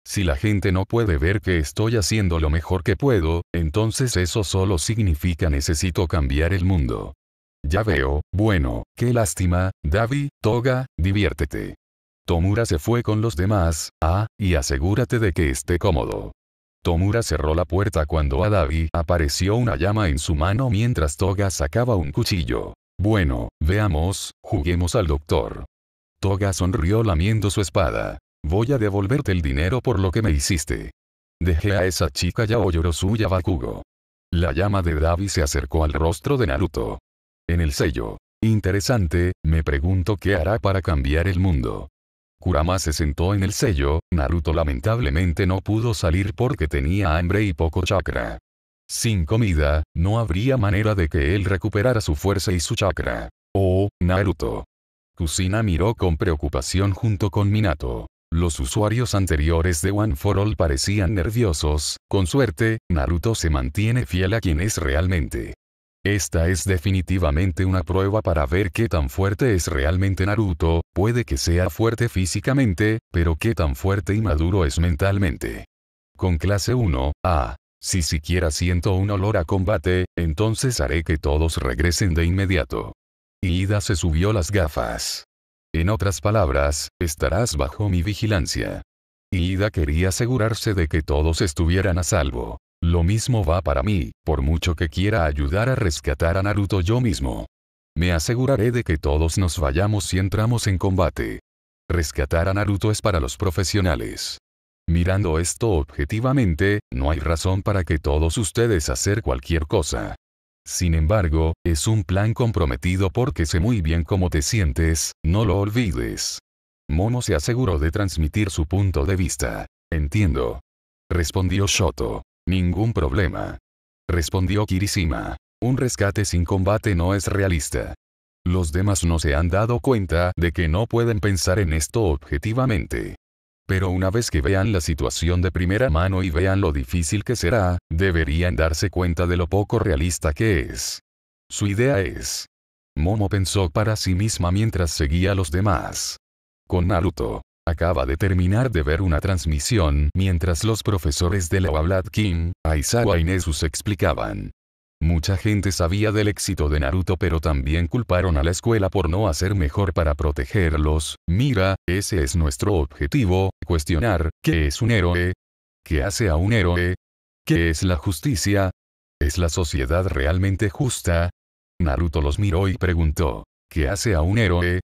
Si la gente no puede ver que estoy haciendo lo mejor que puedo, entonces eso solo significa necesito cambiar el mundo. Ya veo, bueno, qué lástima, Davi, Toga, diviértete. Tomura se fue con los demás, ah, y asegúrate de que esté cómodo. Tomura cerró la puerta cuando a Davi apareció una llama en su mano mientras Toga sacaba un cuchillo. Bueno, veamos, juguemos al doctor. Toga sonrió lamiendo su espada. Voy a devolverte el dinero por lo que me hiciste. Dejé a esa chica ya su Bakugo. La llama de Davi se acercó al rostro de Naruto. En el sello. Interesante, me pregunto qué hará para cambiar el mundo. Kurama se sentó en el sello, Naruto lamentablemente no pudo salir porque tenía hambre y poco chakra. Sin comida, no habría manera de que él recuperara su fuerza y su chakra. Oh, Naruto. Kusina miró con preocupación junto con Minato. Los usuarios anteriores de One for All parecían nerviosos, con suerte, Naruto se mantiene fiel a quien es realmente. Esta es definitivamente una prueba para ver qué tan fuerte es realmente Naruto, puede que sea fuerte físicamente, pero qué tan fuerte y maduro es mentalmente. Con clase 1, A. Si siquiera siento un olor a combate, entonces haré que todos regresen de inmediato. Ida se subió las gafas. En otras palabras, estarás bajo mi vigilancia. Ida quería asegurarse de que todos estuvieran a salvo. Lo mismo va para mí, por mucho que quiera ayudar a rescatar a Naruto yo mismo. Me aseguraré de que todos nos vayamos si entramos en combate. Rescatar a Naruto es para los profesionales. Mirando esto objetivamente, no hay razón para que todos ustedes hacer cualquier cosa. Sin embargo, es un plan comprometido porque sé muy bien cómo te sientes, no lo olvides. Mono se aseguró de transmitir su punto de vista. Entiendo. Respondió Shoto. Ningún problema. Respondió Kirishima. Un rescate sin combate no es realista. Los demás no se han dado cuenta de que no pueden pensar en esto objetivamente. Pero una vez que vean la situación de primera mano y vean lo difícil que será, deberían darse cuenta de lo poco realista que es. Su idea es. Momo pensó para sí misma mientras seguía a los demás. Con Naruto, acaba de terminar de ver una transmisión mientras los profesores de la Wablad Kim, Aizawa y Nesus explicaban. Mucha gente sabía del éxito de Naruto pero también culparon a la escuela por no hacer mejor para protegerlos. Mira, ese es nuestro objetivo, cuestionar, ¿qué es un héroe? ¿Qué hace a un héroe? ¿Qué es la justicia? ¿Es la sociedad realmente justa? Naruto los miró y preguntó, ¿qué hace a un héroe?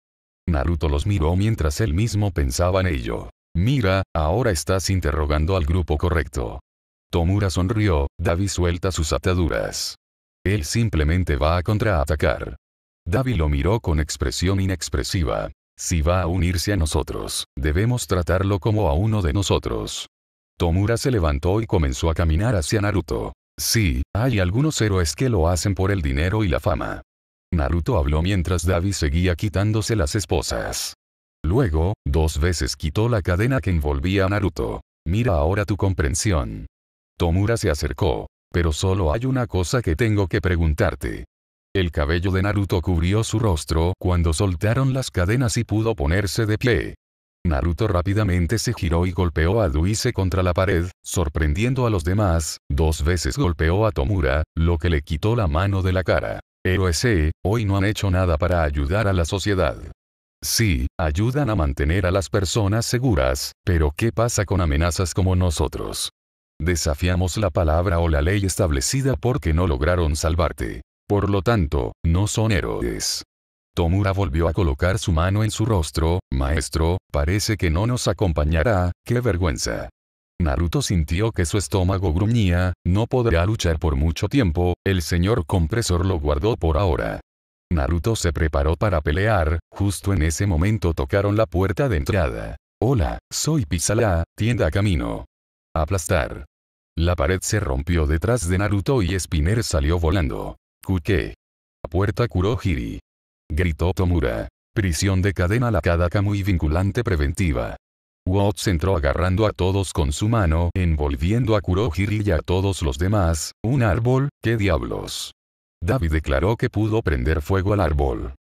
Naruto los miró mientras él mismo pensaba en ello. Mira, ahora estás interrogando al grupo correcto. Tomura sonrió, Davi suelta sus ataduras. Él simplemente va a contraatacar. Davi lo miró con expresión inexpresiva. Si va a unirse a nosotros, debemos tratarlo como a uno de nosotros. Tomura se levantó y comenzó a caminar hacia Naruto. Sí, hay algunos héroes que lo hacen por el dinero y la fama. Naruto habló mientras Davi seguía quitándose las esposas. Luego, dos veces quitó la cadena que envolvía a Naruto. Mira ahora tu comprensión. Tomura se acercó. Pero solo hay una cosa que tengo que preguntarte. El cabello de Naruto cubrió su rostro cuando soltaron las cadenas y pudo ponerse de pie. Naruto rápidamente se giró y golpeó a Duise contra la pared, sorprendiendo a los demás, dos veces golpeó a Tomura, lo que le quitó la mano de la cara héroes eh, eh. hoy no han hecho nada para ayudar a la sociedad. Sí, ayudan a mantener a las personas seguras, pero ¿qué pasa con amenazas como nosotros? Desafiamos la palabra o la ley establecida porque no lograron salvarte. Por lo tanto, no son héroes. Tomura volvió a colocar su mano en su rostro, Maestro, parece que no nos acompañará, qué vergüenza. Naruto sintió que su estómago gruñía, no podrá luchar por mucho tiempo, el señor compresor lo guardó por ahora. Naruto se preparó para pelear, justo en ese momento tocaron la puerta de entrada. Hola, soy Pizala, tienda camino. Aplastar. La pared se rompió detrás de Naruto y Spinner salió volando. La Puerta Kurohiri. Gritó Tomura. Prisión de cadena lacada muy vinculante preventiva. Watts entró agarrando a todos con su mano, envolviendo a Kurohiri y a todos los demás, un árbol, ¿qué diablos? David declaró que pudo prender fuego al árbol.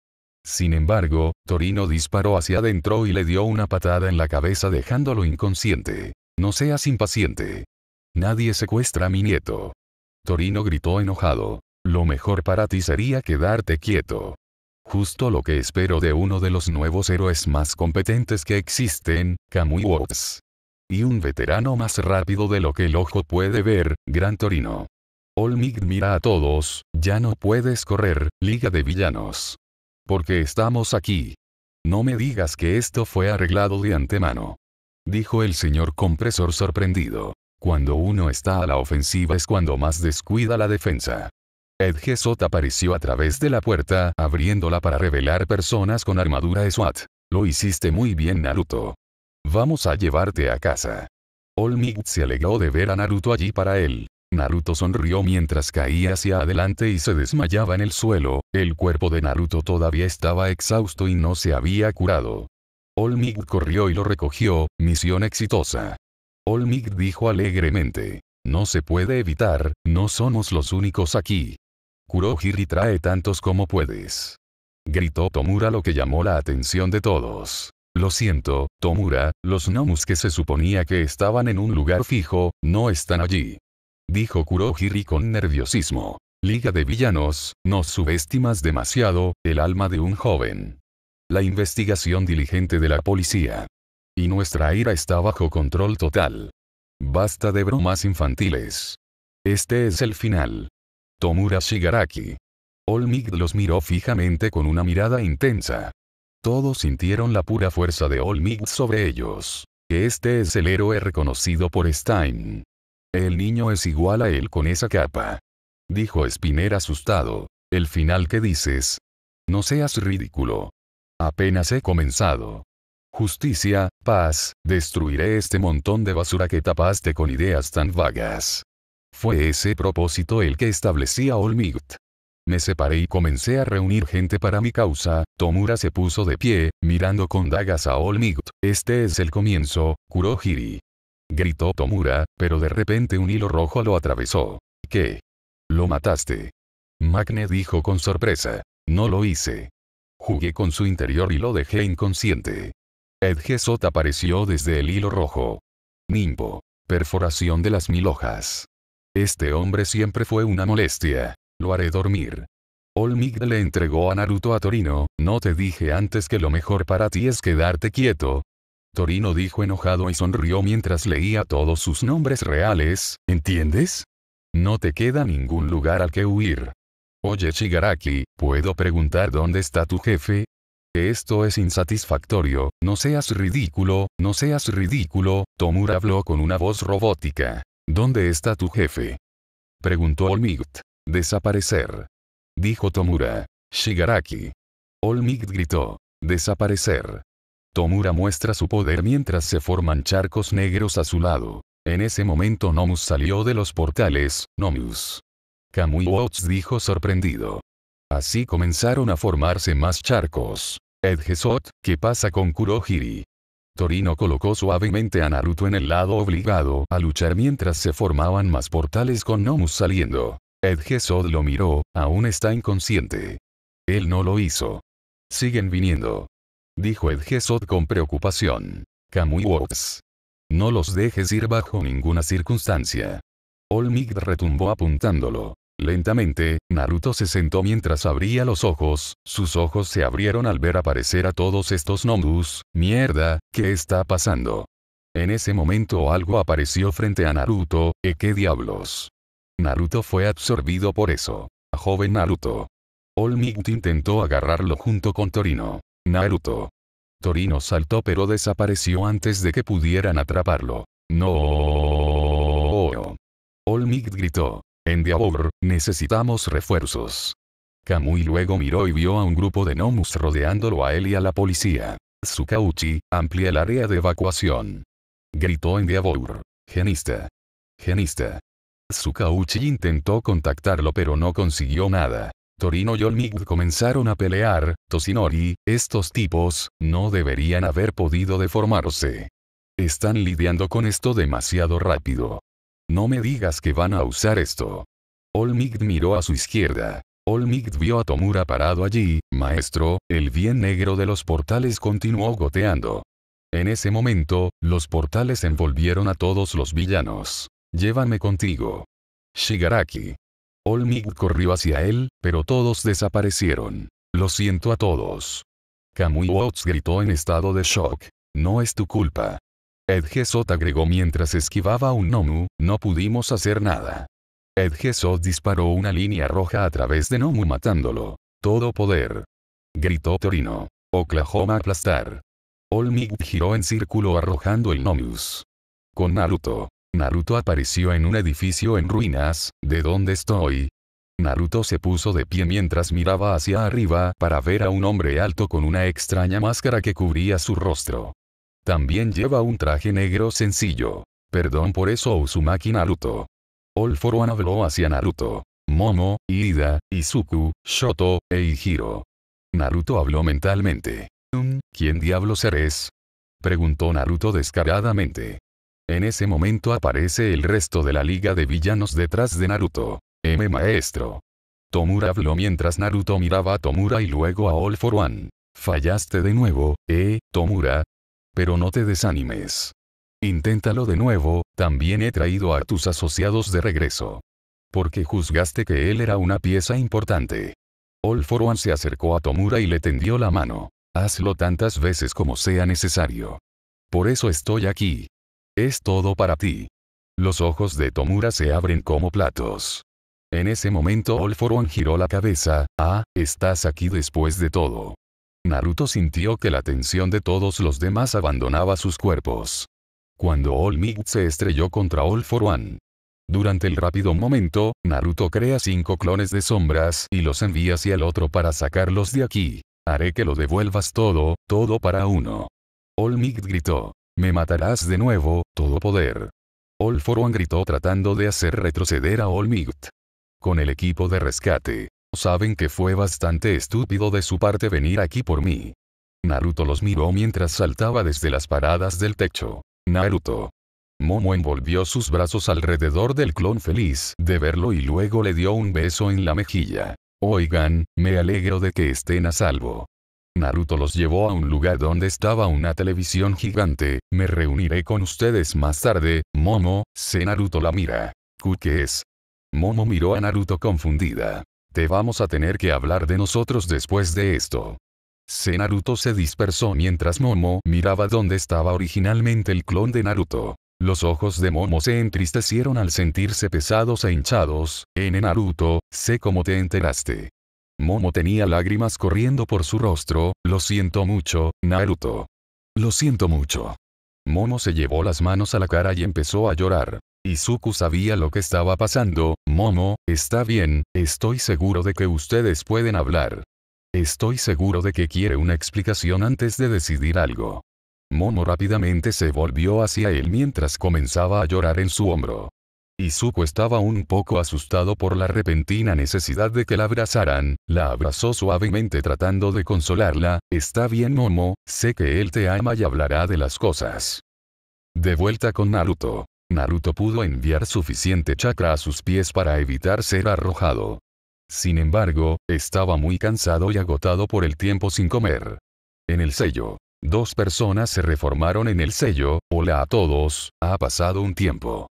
Sin embargo, Torino disparó hacia adentro y le dio una patada en la cabeza dejándolo inconsciente. No seas impaciente. Nadie secuestra a mi nieto. Torino gritó enojado. Lo mejor para ti sería quedarte quieto. Justo lo que espero de uno de los nuevos héroes más competentes que existen, Kamui Woods. Y un veterano más rápido de lo que el ojo puede ver, Gran Torino. Olmig mira a todos, ya no puedes correr, Liga de Villanos. Porque estamos aquí. No me digas que esto fue arreglado de antemano. Dijo el señor compresor sorprendido. Cuando uno está a la ofensiva es cuando más descuida la defensa. Edge apareció a través de la puerta, abriéndola para revelar personas con armadura SWAT. Lo hiciste muy bien Naruto. Vamos a llevarte a casa. All se alegró de ver a Naruto allí para él. Naruto sonrió mientras caía hacia adelante y se desmayaba en el suelo, el cuerpo de Naruto todavía estaba exhausto y no se había curado. All corrió y lo recogió, misión exitosa. All dijo alegremente. No se puede evitar, no somos los únicos aquí. Kurohiri trae tantos como puedes. Gritó Tomura lo que llamó la atención de todos. Lo siento, Tomura, los nomus que se suponía que estaban en un lugar fijo, no están allí. Dijo Kurohiri con nerviosismo. Liga de villanos, nos subestimas demasiado, el alma de un joven. La investigación diligente de la policía. Y nuestra ira está bajo control total. Basta de bromas infantiles. Este es el final. Tomura Shigaraki. All los miró fijamente con una mirada intensa. Todos sintieron la pura fuerza de All sobre ellos. Este es el héroe reconocido por Stein. El niño es igual a él con esa capa. Dijo Spinner asustado. El final que dices. No seas ridículo. Apenas he comenzado. Justicia, paz, destruiré este montón de basura que tapaste con ideas tan vagas. Fue ese propósito el que establecía Olmigt. Me separé y comencé a reunir gente para mi causa, Tomura se puso de pie, mirando con dagas a Olmigt, este es el comienzo, Kurohiri. Gritó Tomura, pero de repente un hilo rojo lo atravesó. ¿Qué? Lo mataste. Magne dijo con sorpresa. No lo hice. Jugué con su interior y lo dejé inconsciente. Edgesot apareció desde el hilo rojo. Nimbo. Perforación de las mil hojas. Este hombre siempre fue una molestia. Lo haré dormir. Olmig le entregó a Naruto a Torino, no te dije antes que lo mejor para ti es quedarte quieto. Torino dijo enojado y sonrió mientras leía todos sus nombres reales, ¿entiendes? No te queda ningún lugar al que huir. Oye Shigaraki, ¿puedo preguntar dónde está tu jefe? Esto es insatisfactorio, no seas ridículo, no seas ridículo, Tomura habló con una voz robótica. ¿Dónde está tu jefe? Preguntó Olmigt. Desaparecer. Dijo Tomura. Shigaraki. Olmigt gritó. Desaparecer. Tomura muestra su poder mientras se forman charcos negros a su lado. En ese momento Nomus salió de los portales, Nomus. Kamui Watts dijo sorprendido. Así comenzaron a formarse más charcos. Edgesot, ¿qué pasa con Kurohiri? Torino colocó suavemente a Naruto en el lado obligado a luchar mientras se formaban más portales con Nomus saliendo. Edgesod lo miró, aún está inconsciente. Él no lo hizo. Siguen viniendo. Dijo Edgesod con preocupación. Kamui No los dejes ir bajo ninguna circunstancia. Olmig retumbó apuntándolo. Lentamente, Naruto se sentó mientras abría los ojos, sus ojos se abrieron al ver aparecer a todos estos Nomus, mierda, ¿qué está pasando? En ese momento algo apareció frente a Naruto, ¿eh qué diablos? Naruto fue absorbido por eso. Ah, joven Naruto. All intentó agarrarlo junto con Torino. Naruto. Torino saltó pero desapareció antes de que pudieran atraparlo. No. All Might gritó. En necesitamos refuerzos. Kamui luego miró y vio a un grupo de Nomus rodeándolo a él y a la policía. Tsukauchi, amplía el área de evacuación. Gritó en diabour Genista. Genista. Tsukauchi intentó contactarlo pero no consiguió nada. Torino y Olmig comenzaron a pelear, Tosinori, estos tipos, no deberían haber podido deformarse. Están lidiando con esto demasiado rápido. No me digas que van a usar esto. Olmigd miró a su izquierda. Olmigd vio a Tomura parado allí, maestro, el bien negro de los portales continuó goteando. En ese momento, los portales envolvieron a todos los villanos. Llévame contigo. Shigaraki. Olmig corrió hacia él, pero todos desaparecieron. Lo siento a todos. Kamui Watts gritó en estado de shock. No es tu culpa. Edgesot agregó mientras esquivaba un Nomu, no pudimos hacer nada. Edgesot disparó una línea roja a través de Nomu matándolo. Todo poder. Gritó Torino. Oklahoma aplastar. Olmi giró en círculo arrojando el Nomus. Con Naruto. Naruto apareció en un edificio en ruinas, ¿de dónde estoy? Naruto se puso de pie mientras miraba hacia arriba para ver a un hombre alto con una extraña máscara que cubría su rostro. También lleva un traje negro sencillo. Perdón por eso Uzumaki Naruto. All For One habló hacia Naruto, Momo, Iida, Izuku, Shoto, e Ihiro. Naruto habló mentalmente. Um, ¿Quién diablos eres? Preguntó Naruto descaradamente. En ese momento aparece el resto de la liga de villanos detrás de Naruto. M maestro. Tomura habló mientras Naruto miraba a Tomura y luego a All For One. Fallaste de nuevo, eh, Tomura, pero no te desanimes. Inténtalo de nuevo, también he traído a tus asociados de regreso. Porque juzgaste que él era una pieza importante. All se acercó a Tomura y le tendió la mano. Hazlo tantas veces como sea necesario. Por eso estoy aquí. Es todo para ti. Los ojos de Tomura se abren como platos. En ese momento All giró la cabeza, ah, estás aquí después de todo. Naruto sintió que la tensión de todos los demás abandonaba sus cuerpos. Cuando All Might se estrelló contra All For One. Durante el rápido momento, Naruto crea cinco clones de sombras y los envía hacia el otro para sacarlos de aquí. Haré que lo devuelvas todo, todo para uno. All Might gritó. Me matarás de nuevo, todo poder. All For One gritó tratando de hacer retroceder a All Might. Con el equipo de rescate, Saben que fue bastante estúpido de su parte venir aquí por mí. Naruto los miró mientras saltaba desde las paradas del techo. Naruto. Momo envolvió sus brazos alrededor del clon feliz de verlo y luego le dio un beso en la mejilla. Oigan, me alegro de que estén a salvo. Naruto los llevó a un lugar donde estaba una televisión gigante, me reuniré con ustedes más tarde, Momo, se Naruto la mira. qué es? Momo miró a Naruto confundida vamos a tener que hablar de nosotros después de esto. Se Naruto se dispersó mientras Momo miraba dónde estaba originalmente el clon de Naruto. Los ojos de Momo se entristecieron al sentirse pesados e hinchados. en Naruto, sé cómo te enteraste. Momo tenía lágrimas corriendo por su rostro. Lo siento mucho, Naruto. Lo siento mucho. Momo se llevó las manos a la cara y empezó a llorar. Izuku sabía lo que estaba pasando, Momo, está bien, estoy seguro de que ustedes pueden hablar. Estoy seguro de que quiere una explicación antes de decidir algo. Momo rápidamente se volvió hacia él mientras comenzaba a llorar en su hombro. Izuku estaba un poco asustado por la repentina necesidad de que la abrazaran, la abrazó suavemente tratando de consolarla, está bien Momo, sé que él te ama y hablará de las cosas. De vuelta con Naruto. Naruto pudo enviar suficiente chakra a sus pies para evitar ser arrojado. Sin embargo, estaba muy cansado y agotado por el tiempo sin comer. En el sello. Dos personas se reformaron en el sello, hola a todos, ha pasado un tiempo.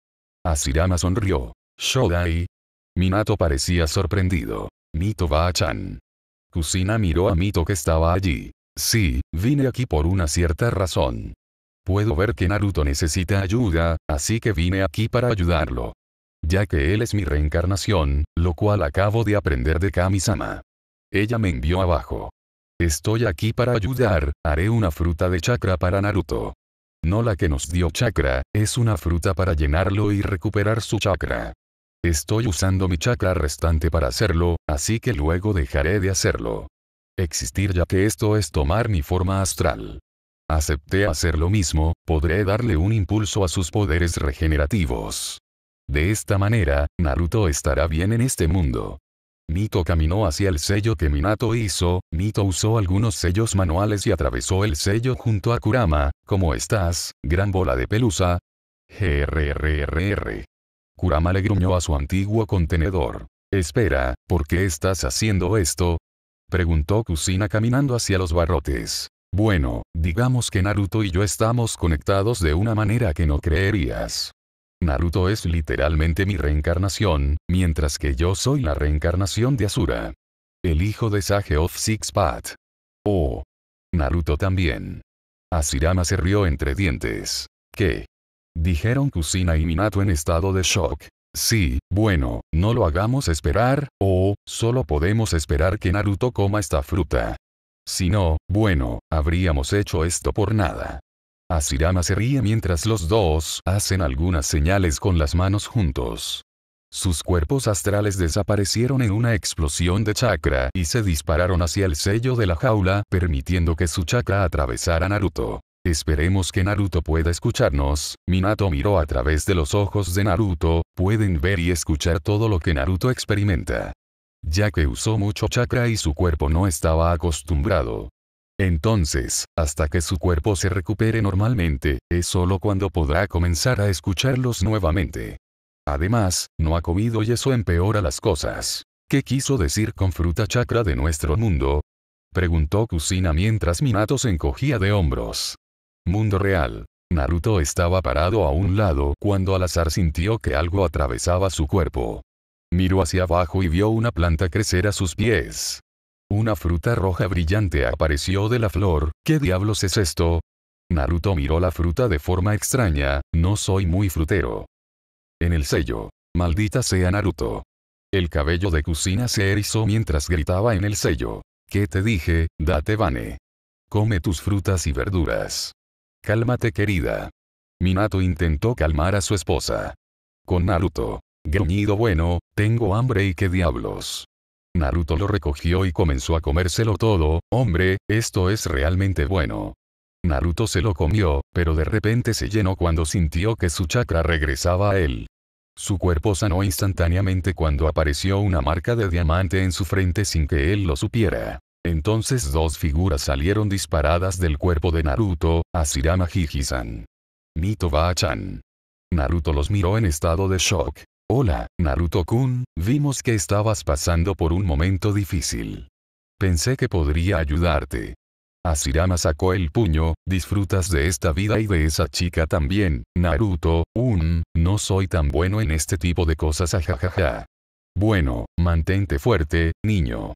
Asirama sonrió. Shodai. Minato parecía sorprendido. Mito va a Chan. Kusina miró a Mito que estaba allí. Sí, vine aquí por una cierta razón. Puedo ver que Naruto necesita ayuda, así que vine aquí para ayudarlo. Ya que él es mi reencarnación, lo cual acabo de aprender de Kami-sama. Ella me envió abajo. Estoy aquí para ayudar, haré una fruta de chakra para Naruto. No la que nos dio chakra, es una fruta para llenarlo y recuperar su chakra. Estoy usando mi chakra restante para hacerlo, así que luego dejaré de hacerlo. Existir ya que esto es tomar mi forma astral acepté hacer lo mismo, podré darle un impulso a sus poderes regenerativos. De esta manera, Naruto estará bien en este mundo. Mito caminó hacia el sello que Minato hizo, Mito usó algunos sellos manuales y atravesó el sello junto a Kurama, ¿cómo estás, gran bola de pelusa? GRRRR. Kurama le gruñó a su antiguo contenedor. Espera, ¿por qué estás haciendo esto? Preguntó Kusina caminando hacia los barrotes. Bueno, digamos que Naruto y yo estamos conectados de una manera que no creerías. Naruto es literalmente mi reencarnación, mientras que yo soy la reencarnación de Asura. El hijo de Sage of Six Pat. Oh. Naruto también. Asirama se rió entre dientes. ¿Qué? Dijeron Kusina y Minato en estado de shock. Sí, bueno, no lo hagamos esperar, o, solo podemos esperar que Naruto coma esta fruta. Si no, bueno, habríamos hecho esto por nada. Asirama se ríe mientras los dos hacen algunas señales con las manos juntos. Sus cuerpos astrales desaparecieron en una explosión de chakra y se dispararon hacia el sello de la jaula, permitiendo que su chakra atravesara Naruto. Esperemos que Naruto pueda escucharnos. Minato miró a través de los ojos de Naruto, pueden ver y escuchar todo lo que Naruto experimenta ya que usó mucho chakra y su cuerpo no estaba acostumbrado. Entonces, hasta que su cuerpo se recupere normalmente, es solo cuando podrá comenzar a escucharlos nuevamente. Además, no ha comido y eso empeora las cosas. ¿Qué quiso decir con fruta chakra de nuestro mundo? Preguntó Kusina mientras Minato se encogía de hombros. Mundo real. Naruto estaba parado a un lado cuando al azar sintió que algo atravesaba su cuerpo. Miró hacia abajo y vio una planta crecer a sus pies. Una fruta roja brillante apareció de la flor, ¿qué diablos es esto? Naruto miró la fruta de forma extraña, no soy muy frutero. En el sello. Maldita sea Naruto. El cabello de Kusina se erizó mientras gritaba en el sello. ¿Qué te dije, date vane? Come tus frutas y verduras. Cálmate querida. Minato intentó calmar a su esposa. Con Naruto. Gruñido bueno, tengo hambre y qué diablos. Naruto lo recogió y comenzó a comérselo todo, hombre, esto es realmente bueno. Naruto se lo comió, pero de repente se llenó cuando sintió que su chakra regresaba a él. Su cuerpo sanó instantáneamente cuando apareció una marca de diamante en su frente sin que él lo supiera. Entonces dos figuras salieron disparadas del cuerpo de Naruto, Asirama Hijisan. Mito chan Naruto los miró en estado de shock. Hola, Naruto-kun, vimos que estabas pasando por un momento difícil. Pensé que podría ayudarte. Asirama sacó el puño, disfrutas de esta vida y de esa chica también, Naruto, un, no soy tan bueno en este tipo de cosas ajajaja. Bueno, mantente fuerte, niño.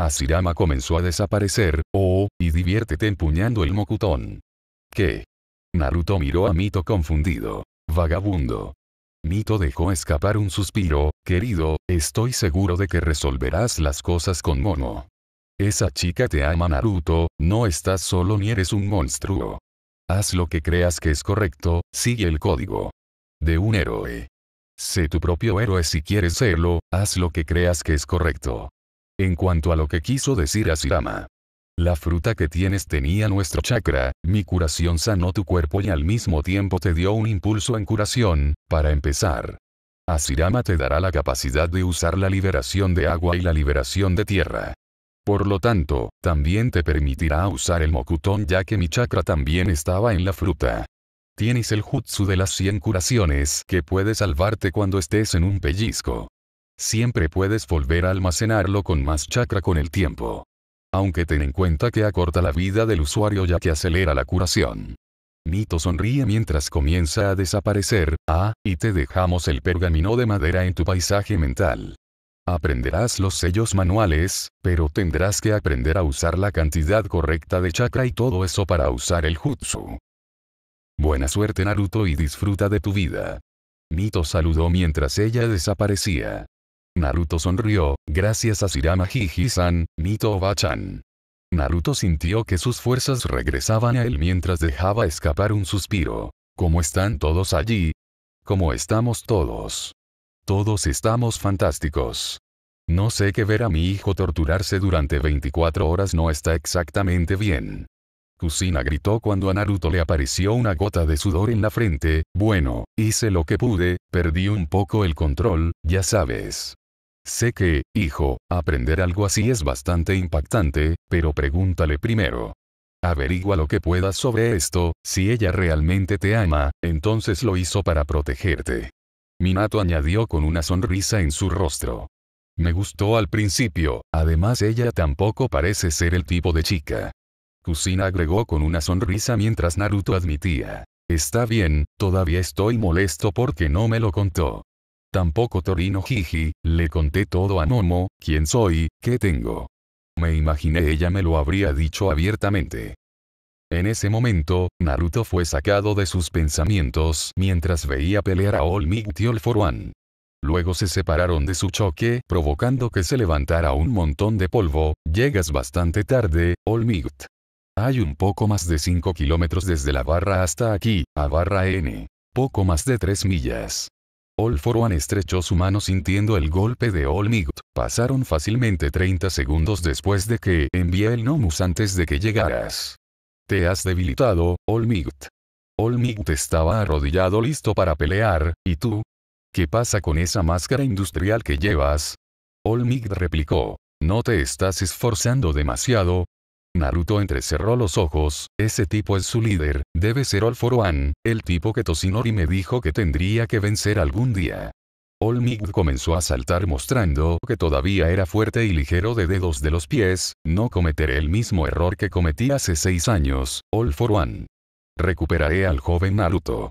Asirama comenzó a desaparecer, oh, y diviértete empuñando el mocutón. ¿Qué? Naruto miró a Mito confundido. Vagabundo. Mito dejó escapar un suspiro, querido, estoy seguro de que resolverás las cosas con Mono. Esa chica te ama Naruto, no estás solo ni eres un monstruo. Haz lo que creas que es correcto, sigue el código. De un héroe. Sé tu propio héroe si quieres serlo, haz lo que creas que es correcto. En cuanto a lo que quiso decir Asirama, la fruta que tienes tenía nuestro chakra, mi curación sanó tu cuerpo y al mismo tiempo te dio un impulso en curación, para empezar. Asirama te dará la capacidad de usar la liberación de agua y la liberación de tierra. Por lo tanto, también te permitirá usar el mocutón ya que mi chakra también estaba en la fruta. Tienes el jutsu de las 100 curaciones que puede salvarte cuando estés en un pellizco. Siempre puedes volver a almacenarlo con más chakra con el tiempo. Aunque ten en cuenta que acorta la vida del usuario ya que acelera la curación. Mito sonríe mientras comienza a desaparecer, ah, y te dejamos el pergamino de madera en tu paisaje mental. Aprenderás los sellos manuales, pero tendrás que aprender a usar la cantidad correcta de chakra y todo eso para usar el jutsu. Buena suerte Naruto y disfruta de tu vida. Mito saludó mientras ella desaparecía. Naruto sonrió, gracias a Sirama Jiji-san, Nito oba Naruto sintió que sus fuerzas regresaban a él mientras dejaba escapar un suspiro. ¿Cómo están todos allí? ¿Cómo estamos todos? Todos estamos fantásticos. No sé qué ver a mi hijo torturarse durante 24 horas no está exactamente bien. Kusina gritó cuando a Naruto le apareció una gota de sudor en la frente, bueno, hice lo que pude, perdí un poco el control, ya sabes. Sé que, hijo, aprender algo así es bastante impactante, pero pregúntale primero. Averigua lo que puedas sobre esto, si ella realmente te ama, entonces lo hizo para protegerte. Minato añadió con una sonrisa en su rostro. Me gustó al principio, además ella tampoco parece ser el tipo de chica. Kusina agregó con una sonrisa mientras Naruto admitía. Está bien, todavía estoy molesto porque no me lo contó. Tampoco Torino jiji, le conté todo a Nomo, quién soy, qué tengo. Me imaginé ella me lo habría dicho abiertamente. En ese momento, Naruto fue sacado de sus pensamientos mientras veía pelear a All Might y All For One. Luego se separaron de su choque, provocando que se levantara un montón de polvo. Llegas bastante tarde, All Might. Hay un poco más de 5 kilómetros desde la barra hasta aquí, a barra N. Poco más de 3 millas. All estrechó su mano sintiendo el golpe de All Pasaron fácilmente 30 segundos después de que envié el Nomus antes de que llegaras. Te has debilitado, All Might. estaba arrodillado listo para pelear, ¿y tú? ¿Qué pasa con esa máscara industrial que llevas? All replicó. No te estás esforzando demasiado, Naruto entrecerró los ojos, ese tipo es su líder, debe ser All For One, el tipo que Toshinori me dijo que tendría que vencer algún día. All comenzó a saltar mostrando que todavía era fuerte y ligero de dedos de los pies, no cometeré el mismo error que cometí hace seis años, All For One. Recuperaré al joven Naruto.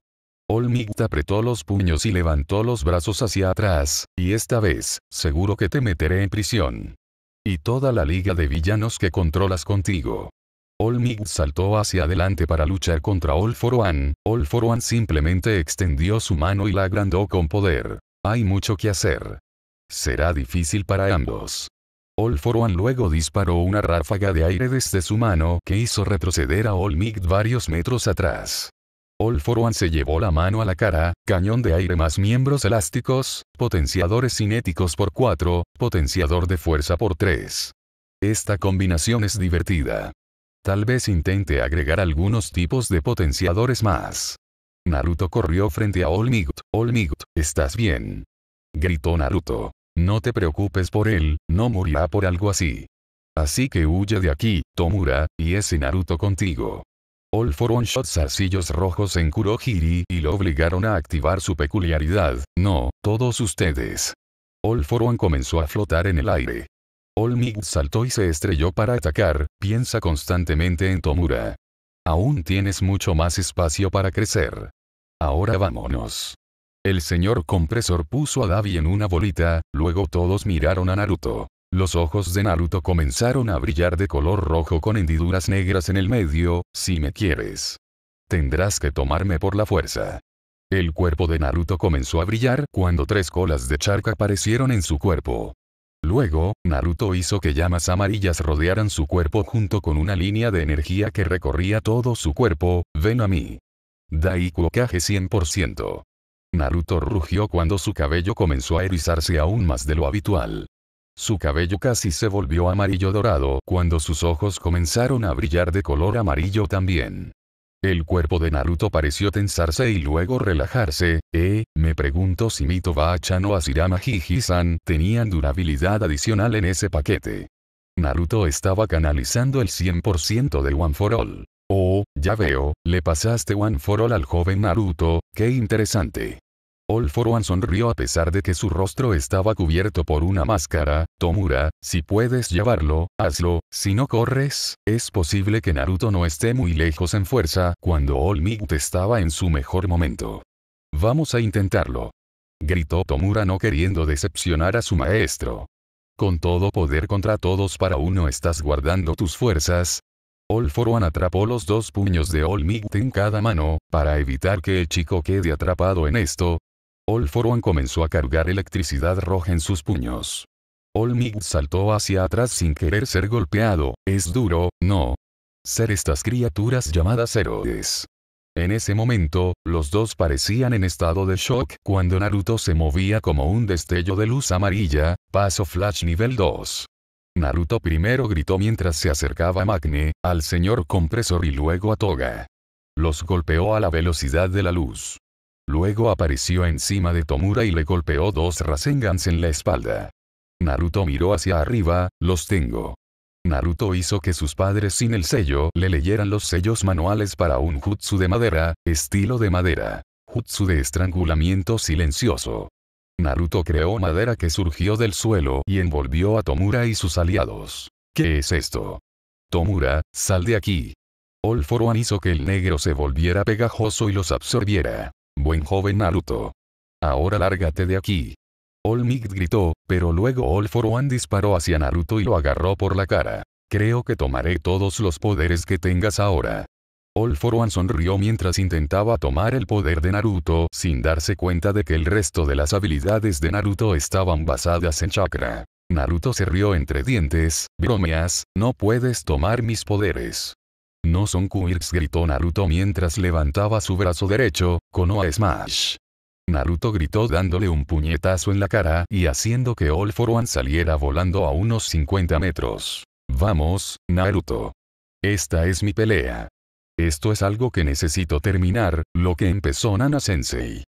All apretó los puños y levantó los brazos hacia atrás, y esta vez, seguro que te meteré en prisión. Y toda la liga de villanos que controlas contigo. All saltó hacia adelante para luchar contra All For One. All For One simplemente extendió su mano y la agrandó con poder. Hay mucho que hacer. Será difícil para ambos. All luego disparó una ráfaga de aire desde su mano que hizo retroceder a All varios metros atrás. All for One se llevó la mano a la cara, cañón de aire más miembros elásticos, potenciadores cinéticos por 4, potenciador de fuerza por 3. Esta combinación es divertida. Tal vez intente agregar algunos tipos de potenciadores más. Naruto corrió frente a All Olmigut, All ¿estás bien? Gritó Naruto. No te preocupes por él, no morirá por algo así. Así que huye de aquí, Tomura, y ese Naruto contigo. All One shot zarcillos rojos en Kurohiri y lo obligaron a activar su peculiaridad. No, todos ustedes. All for One comenzó a flotar en el aire. All Might saltó y se estrelló para atacar, piensa constantemente en Tomura. Aún tienes mucho más espacio para crecer. Ahora vámonos. El señor compresor puso a Davi en una bolita, luego todos miraron a Naruto. Los ojos de Naruto comenzaron a brillar de color rojo con hendiduras negras en el medio, si me quieres. Tendrás que tomarme por la fuerza. El cuerpo de Naruto comenzó a brillar cuando tres colas de charca aparecieron en su cuerpo. Luego, Naruto hizo que llamas amarillas rodearan su cuerpo junto con una línea de energía que recorría todo su cuerpo, ven a mí. Daiku 100%. Naruto rugió cuando su cabello comenzó a erizarse aún más de lo habitual. Su cabello casi se volvió amarillo dorado cuando sus ojos comenzaron a brillar de color amarillo también. El cuerpo de Naruto pareció tensarse y luego relajarse, eh, me pregunto si Mito Bachano o Asirama jiji tenían durabilidad adicional en ese paquete. Naruto estaba canalizando el 100% de One for All. Oh, ya veo, le pasaste One for All al joven Naruto, qué interesante. All sonrió a pesar de que su rostro estaba cubierto por una máscara. Tomura, si puedes llevarlo, hazlo, si no corres, es posible que Naruto no esté muy lejos en fuerza cuando All Might estaba en su mejor momento. Vamos a intentarlo. Gritó Tomura no queriendo decepcionar a su maestro. Con todo poder contra todos para uno estás guardando tus fuerzas, All atrapó los dos puños de All en cada mano, para evitar que el chico quede atrapado en esto, One comenzó a cargar electricidad roja en sus puños. Olmig saltó hacia atrás sin querer ser golpeado, es duro, ¿no? Ser estas criaturas llamadas héroes. En ese momento, los dos parecían en estado de shock cuando Naruto se movía como un destello de luz amarilla, paso Flash nivel 2. Naruto primero gritó mientras se acercaba a Magne, al señor compresor y luego a Toga. Los golpeó a la velocidad de la luz. Luego apareció encima de Tomura y le golpeó dos Rasengans en la espalda. Naruto miró hacia arriba, los tengo. Naruto hizo que sus padres sin el sello le leyeran los sellos manuales para un jutsu de madera, estilo de madera. Jutsu de estrangulamiento silencioso. Naruto creó madera que surgió del suelo y envolvió a Tomura y sus aliados. ¿Qué es esto? Tomura, sal de aquí. All hizo que el negro se volviera pegajoso y los absorbiera buen joven Naruto. Ahora lárgate de aquí. All gritó, pero luego All For One disparó hacia Naruto y lo agarró por la cara. Creo que tomaré todos los poderes que tengas ahora. All For One sonrió mientras intentaba tomar el poder de Naruto sin darse cuenta de que el resto de las habilidades de Naruto estaban basadas en chakra. Naruto se rió entre dientes, bromeas, no puedes tomar mis poderes. No son quirks gritó Naruto mientras levantaba su brazo derecho, Konoha Smash. Naruto gritó dándole un puñetazo en la cara y haciendo que All For One saliera volando a unos 50 metros. Vamos, Naruto. Esta es mi pelea. Esto es algo que necesito terminar, lo que empezó Nana Sensei.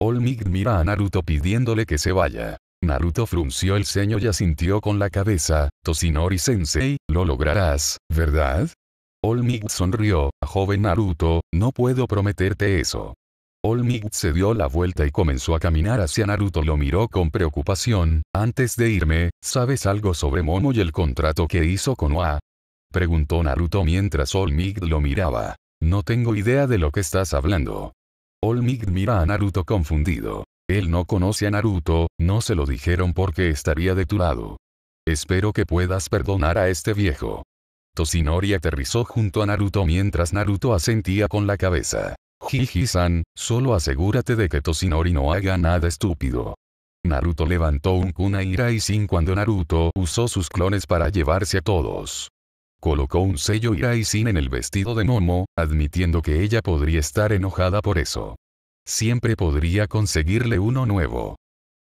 All mira a Naruto pidiéndole que se vaya. Naruto frunció el ceño y asintió con la cabeza, tosinori Sensei, lo lograrás, ¿verdad? Olmig sonrió, ah, joven Naruto, no puedo prometerte eso. Olmig se dio la vuelta y comenzó a caminar hacia Naruto. Lo miró con preocupación. Antes de irme, ¿sabes algo sobre Momo y el contrato que hizo con Oa? Preguntó Naruto mientras Olmig lo miraba. No tengo idea de lo que estás hablando. Olmig mira a Naruto confundido. Él no conoce a Naruto, no se lo dijeron porque estaría de tu lado. Espero que puedas perdonar a este viejo. Tosinori aterrizó junto a Naruto mientras Naruto asentía con la cabeza. Jiji-san, solo asegúrate de que Tosinori no haga nada estúpido. Naruto levantó un kunai y Sin cuando Naruto usó sus clones para llevarse a todos. Colocó un sello y en el vestido de Momo, admitiendo que ella podría estar enojada por eso. Siempre podría conseguirle uno nuevo.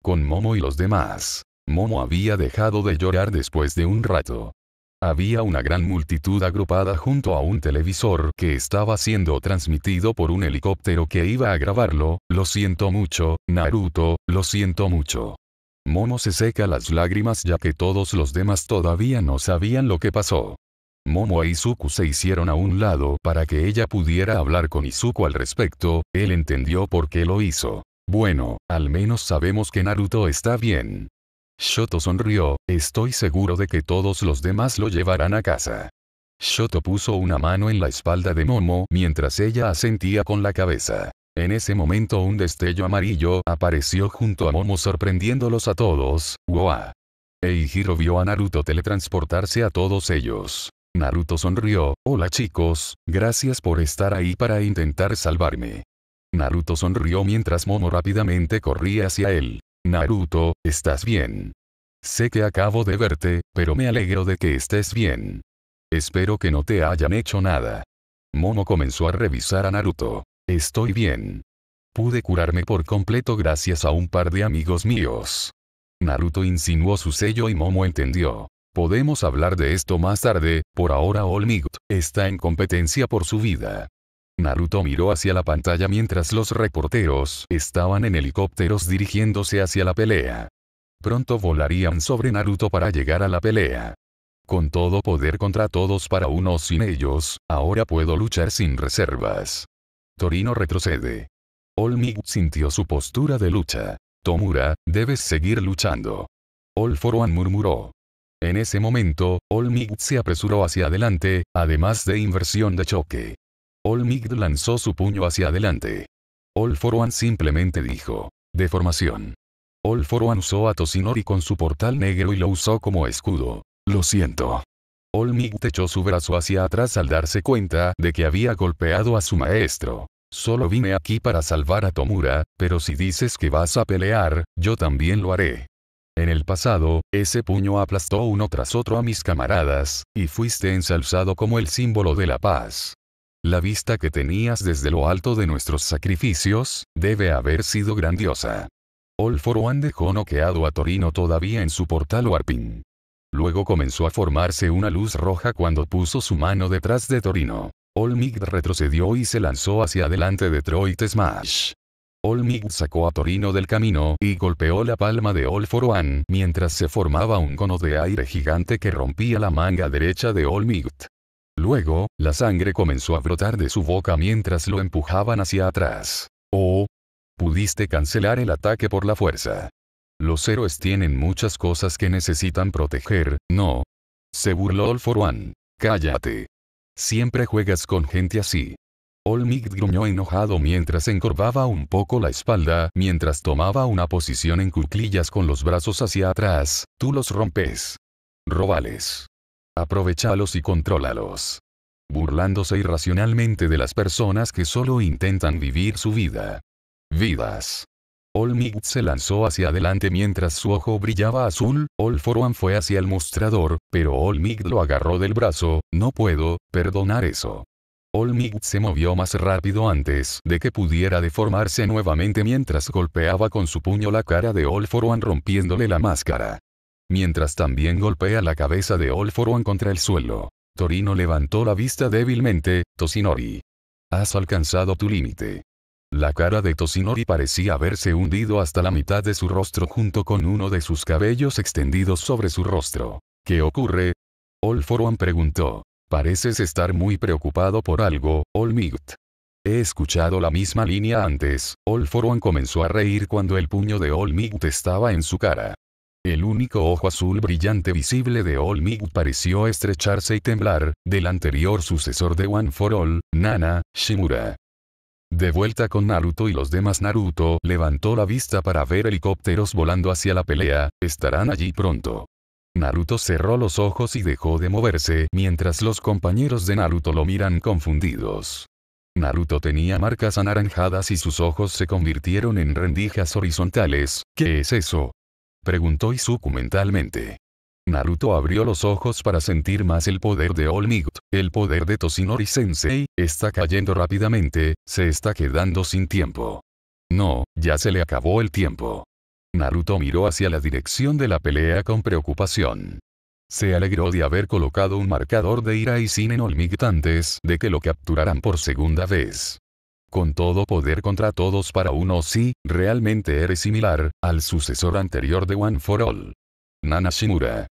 Con Momo y los demás. Momo había dejado de llorar después de un rato. Había una gran multitud agrupada junto a un televisor que estaba siendo transmitido por un helicóptero que iba a grabarlo, lo siento mucho, Naruto, lo siento mucho. Momo se seca las lágrimas ya que todos los demás todavía no sabían lo que pasó. Momo e Izuku se hicieron a un lado para que ella pudiera hablar con Izuku al respecto, él entendió por qué lo hizo. Bueno, al menos sabemos que Naruto está bien. Shoto sonrió, estoy seguro de que todos los demás lo llevarán a casa. Shoto puso una mano en la espalda de Momo mientras ella asentía con la cabeza. En ese momento un destello amarillo apareció junto a Momo sorprendiéndolos a todos, ¡Wow! Eijiro vio a Naruto teletransportarse a todos ellos. Naruto sonrió, hola chicos, gracias por estar ahí para intentar salvarme. Naruto sonrió mientras Momo rápidamente corría hacia él. Naruto, ¿estás bien? Sé que acabo de verte, pero me alegro de que estés bien. Espero que no te hayan hecho nada. Momo comenzó a revisar a Naruto. Estoy bien. Pude curarme por completo gracias a un par de amigos míos. Naruto insinuó su sello y Momo entendió. Podemos hablar de esto más tarde, por ahora All está en competencia por su vida. Naruto miró hacia la pantalla mientras los reporteros estaban en helicópteros dirigiéndose hacia la pelea. Pronto volarían sobre Naruto para llegar a la pelea. Con todo poder contra todos para uno sin ellos, ahora puedo luchar sin reservas. Torino retrocede. All sintió su postura de lucha. Tomura, debes seguir luchando. All murmuró. En ese momento, All se apresuró hacia adelante, además de inversión de choque. All lanzó su puño hacia adelante. All simplemente dijo. Deformación. All For usó a Tosinori con su portal negro y lo usó como escudo. Lo siento. All echó su brazo hacia atrás al darse cuenta de que había golpeado a su maestro. Solo vine aquí para salvar a Tomura, pero si dices que vas a pelear, yo también lo haré. En el pasado, ese puño aplastó uno tras otro a mis camaradas, y fuiste ensalzado como el símbolo de la paz. La vista que tenías desde lo alto de nuestros sacrificios, debe haber sido grandiosa. All for One dejó noqueado a Torino todavía en su portal Warping. Luego comenzó a formarse una luz roja cuando puso su mano detrás de Torino. All retrocedió y se lanzó hacia adelante Detroit Smash. All sacó a Torino del camino y golpeó la palma de All for One mientras se formaba un cono de aire gigante que rompía la manga derecha de All Luego, la sangre comenzó a brotar de su boca mientras lo empujaban hacia atrás. Oh. Pudiste cancelar el ataque por la fuerza. Los héroes tienen muchas cosas que necesitan proteger, ¿no? Se burló All for One. Cállate. Siempre juegas con gente así. All gruñó enojado mientras encorvaba un poco la espalda, mientras tomaba una posición en cuclillas con los brazos hacia atrás, tú los rompes. Robales. Aprovechalos y contrólalos. Burlándose irracionalmente de las personas que solo intentan vivir su vida. Vidas. Olmig se lanzó hacia adelante mientras su ojo brillaba azul, All fue hacia el mostrador, pero Olmig lo agarró del brazo, no puedo, perdonar eso. Olmig se movió más rápido antes de que pudiera deformarse nuevamente mientras golpeaba con su puño la cara de All rompiéndole la máscara mientras también golpea la cabeza de All contra el suelo. Torino levantó la vista débilmente, Tosinori. Has alcanzado tu límite. La cara de Tosinori parecía haberse hundido hasta la mitad de su rostro junto con uno de sus cabellos extendidos sobre su rostro. ¿Qué ocurre? All One preguntó. Pareces estar muy preocupado por algo, All He escuchado la misma línea antes, All comenzó a reír cuando el puño de All estaba en su cara. El único ojo azul brillante visible de All Might pareció estrecharse y temblar, del anterior sucesor de One for All, Nana, Shimura. De vuelta con Naruto y los demás Naruto levantó la vista para ver helicópteros volando hacia la pelea, estarán allí pronto. Naruto cerró los ojos y dejó de moverse mientras los compañeros de Naruto lo miran confundidos. Naruto tenía marcas anaranjadas y sus ojos se convirtieron en rendijas horizontales, ¿qué es eso? Preguntó Izuku mentalmente. Naruto abrió los ojos para sentir más el poder de All El poder de Toshinori Sensei, está cayendo rápidamente, se está quedando sin tiempo. No, ya se le acabó el tiempo. Naruto miró hacia la dirección de la pelea con preocupación. Se alegró de haber colocado un marcador de ira y sin en Olmigt antes de que lo capturaran por segunda vez con todo poder contra todos para uno si, realmente eres similar, al sucesor anterior de One for All. Nana Shimura.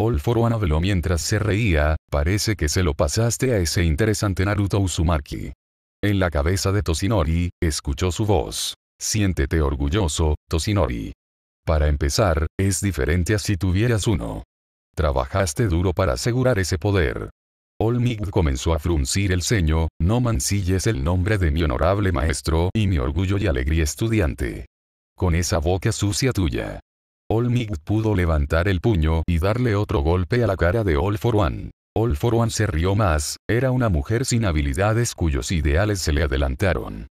All for One habló mientras se reía, parece que se lo pasaste a ese interesante Naruto Uzumaki. En la cabeza de Toshinori, escuchó su voz. Siéntete orgulloso, Toshinori. Para empezar, es diferente a si tuvieras uno. Trabajaste duro para asegurar ese poder. Olmig comenzó a fruncir el ceño, no mancilles el nombre de mi honorable maestro y mi orgullo y alegría estudiante. Con esa boca sucia tuya. Olmig pudo levantar el puño y darle otro golpe a la cara de All for One. All for One se rió más, era una mujer sin habilidades cuyos ideales se le adelantaron.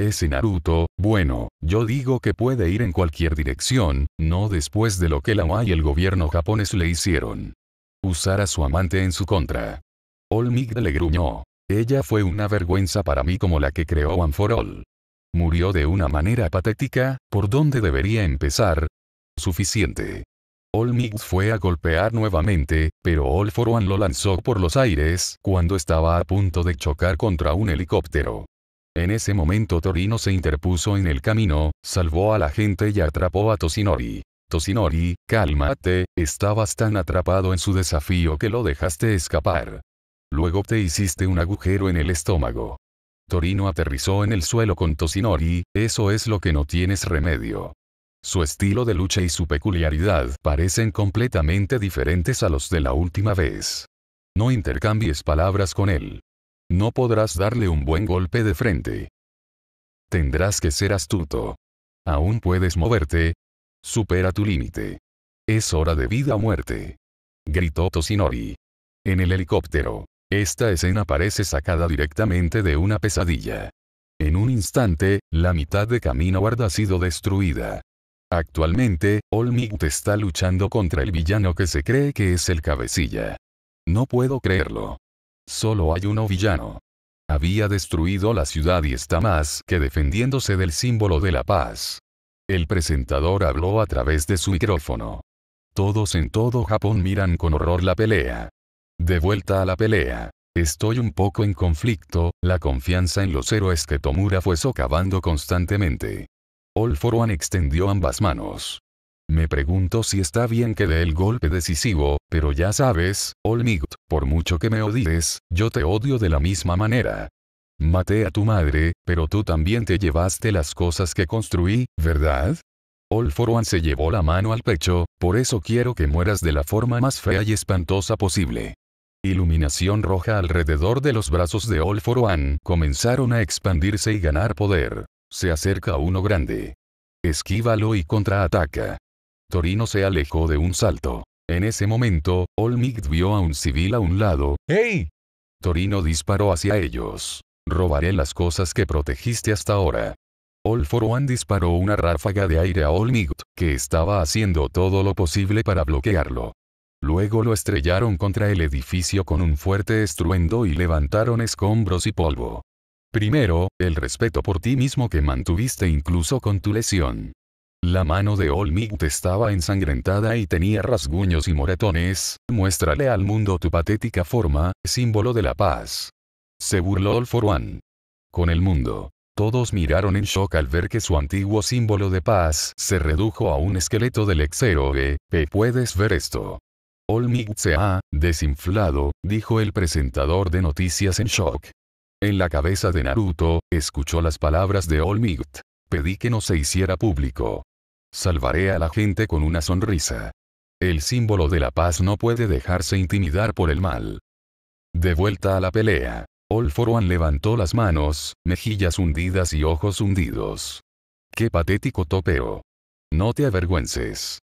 Ese Naruto, bueno, yo digo que puede ir en cualquier dirección, no después de lo que la UA y el gobierno japonés le hicieron. Usar a su amante en su contra. Olmig le gruñó. Ella fue una vergüenza para mí como la que creó One for All. Murió de una manera patética, ¿por dónde debería empezar? Suficiente. Olmig fue a golpear nuevamente, pero All for One lo lanzó por los aires cuando estaba a punto de chocar contra un helicóptero. En ese momento Torino se interpuso en el camino, salvó a la gente y atrapó a Tosinori. Tosinori, cálmate, estabas tan atrapado en su desafío que lo dejaste escapar. Luego te hiciste un agujero en el estómago. Torino aterrizó en el suelo con Tosinori, eso es lo que no tienes remedio. Su estilo de lucha y su peculiaridad parecen completamente diferentes a los de la última vez. No intercambies palabras con él. No podrás darle un buen golpe de frente. Tendrás que ser astuto. Aún puedes moverte. Supera tu límite. Es hora de vida o muerte. Gritó Tosinori. En el helicóptero. Esta escena parece sacada directamente de una pesadilla. En un instante, la mitad de Camino Guarda ha sido destruida. Actualmente, Olmiut está luchando contra el villano que se cree que es el cabecilla. No puedo creerlo. Solo hay uno villano. Había destruido la ciudad y está más que defendiéndose del símbolo de la paz. El presentador habló a través de su micrófono. Todos en todo Japón miran con horror la pelea. De vuelta a la pelea. Estoy un poco en conflicto, la confianza en los héroes que Tomura fue socavando constantemente. All for One extendió ambas manos. Me pregunto si está bien que dé el golpe decisivo, pero ya sabes, All por mucho que me odies, yo te odio de la misma manera. Maté a tu madre, pero tú también te llevaste las cosas que construí, ¿verdad? All for One se llevó la mano al pecho, por eso quiero que mueras de la forma más fea y espantosa posible iluminación roja alrededor de los brazos de All for One comenzaron a expandirse y ganar poder. Se acerca uno grande. Esquívalo y contraataca. Torino se alejó de un salto. En ese momento, Migd vio a un civil a un lado. ¡Hey! Torino disparó hacia ellos. Robaré las cosas que protegiste hasta ahora. All for One disparó una ráfaga de aire a Migd, que estaba haciendo todo lo posible para bloquearlo. Luego lo estrellaron contra el edificio con un fuerte estruendo y levantaron escombros y polvo. Primero, el respeto por ti mismo que mantuviste incluso con tu lesión. La mano de Olmigut estaba ensangrentada y tenía rasguños y moretones, muéstrale al mundo tu patética forma, símbolo de la paz. Se burló All One. Con el mundo. Todos miraron en shock al ver que su antiguo símbolo de paz se redujo a un esqueleto del ex e. Puedes ver esto. Olmigt se ha desinflado, dijo el presentador de noticias en shock. En la cabeza de Naruto, escuchó las palabras de Olmigt. Pedí que no se hiciera público. Salvaré a la gente con una sonrisa. El símbolo de la paz no puede dejarse intimidar por el mal. De vuelta a la pelea. All levantó las manos, mejillas hundidas y ojos hundidos. ¡Qué patético topeo! No te avergüences.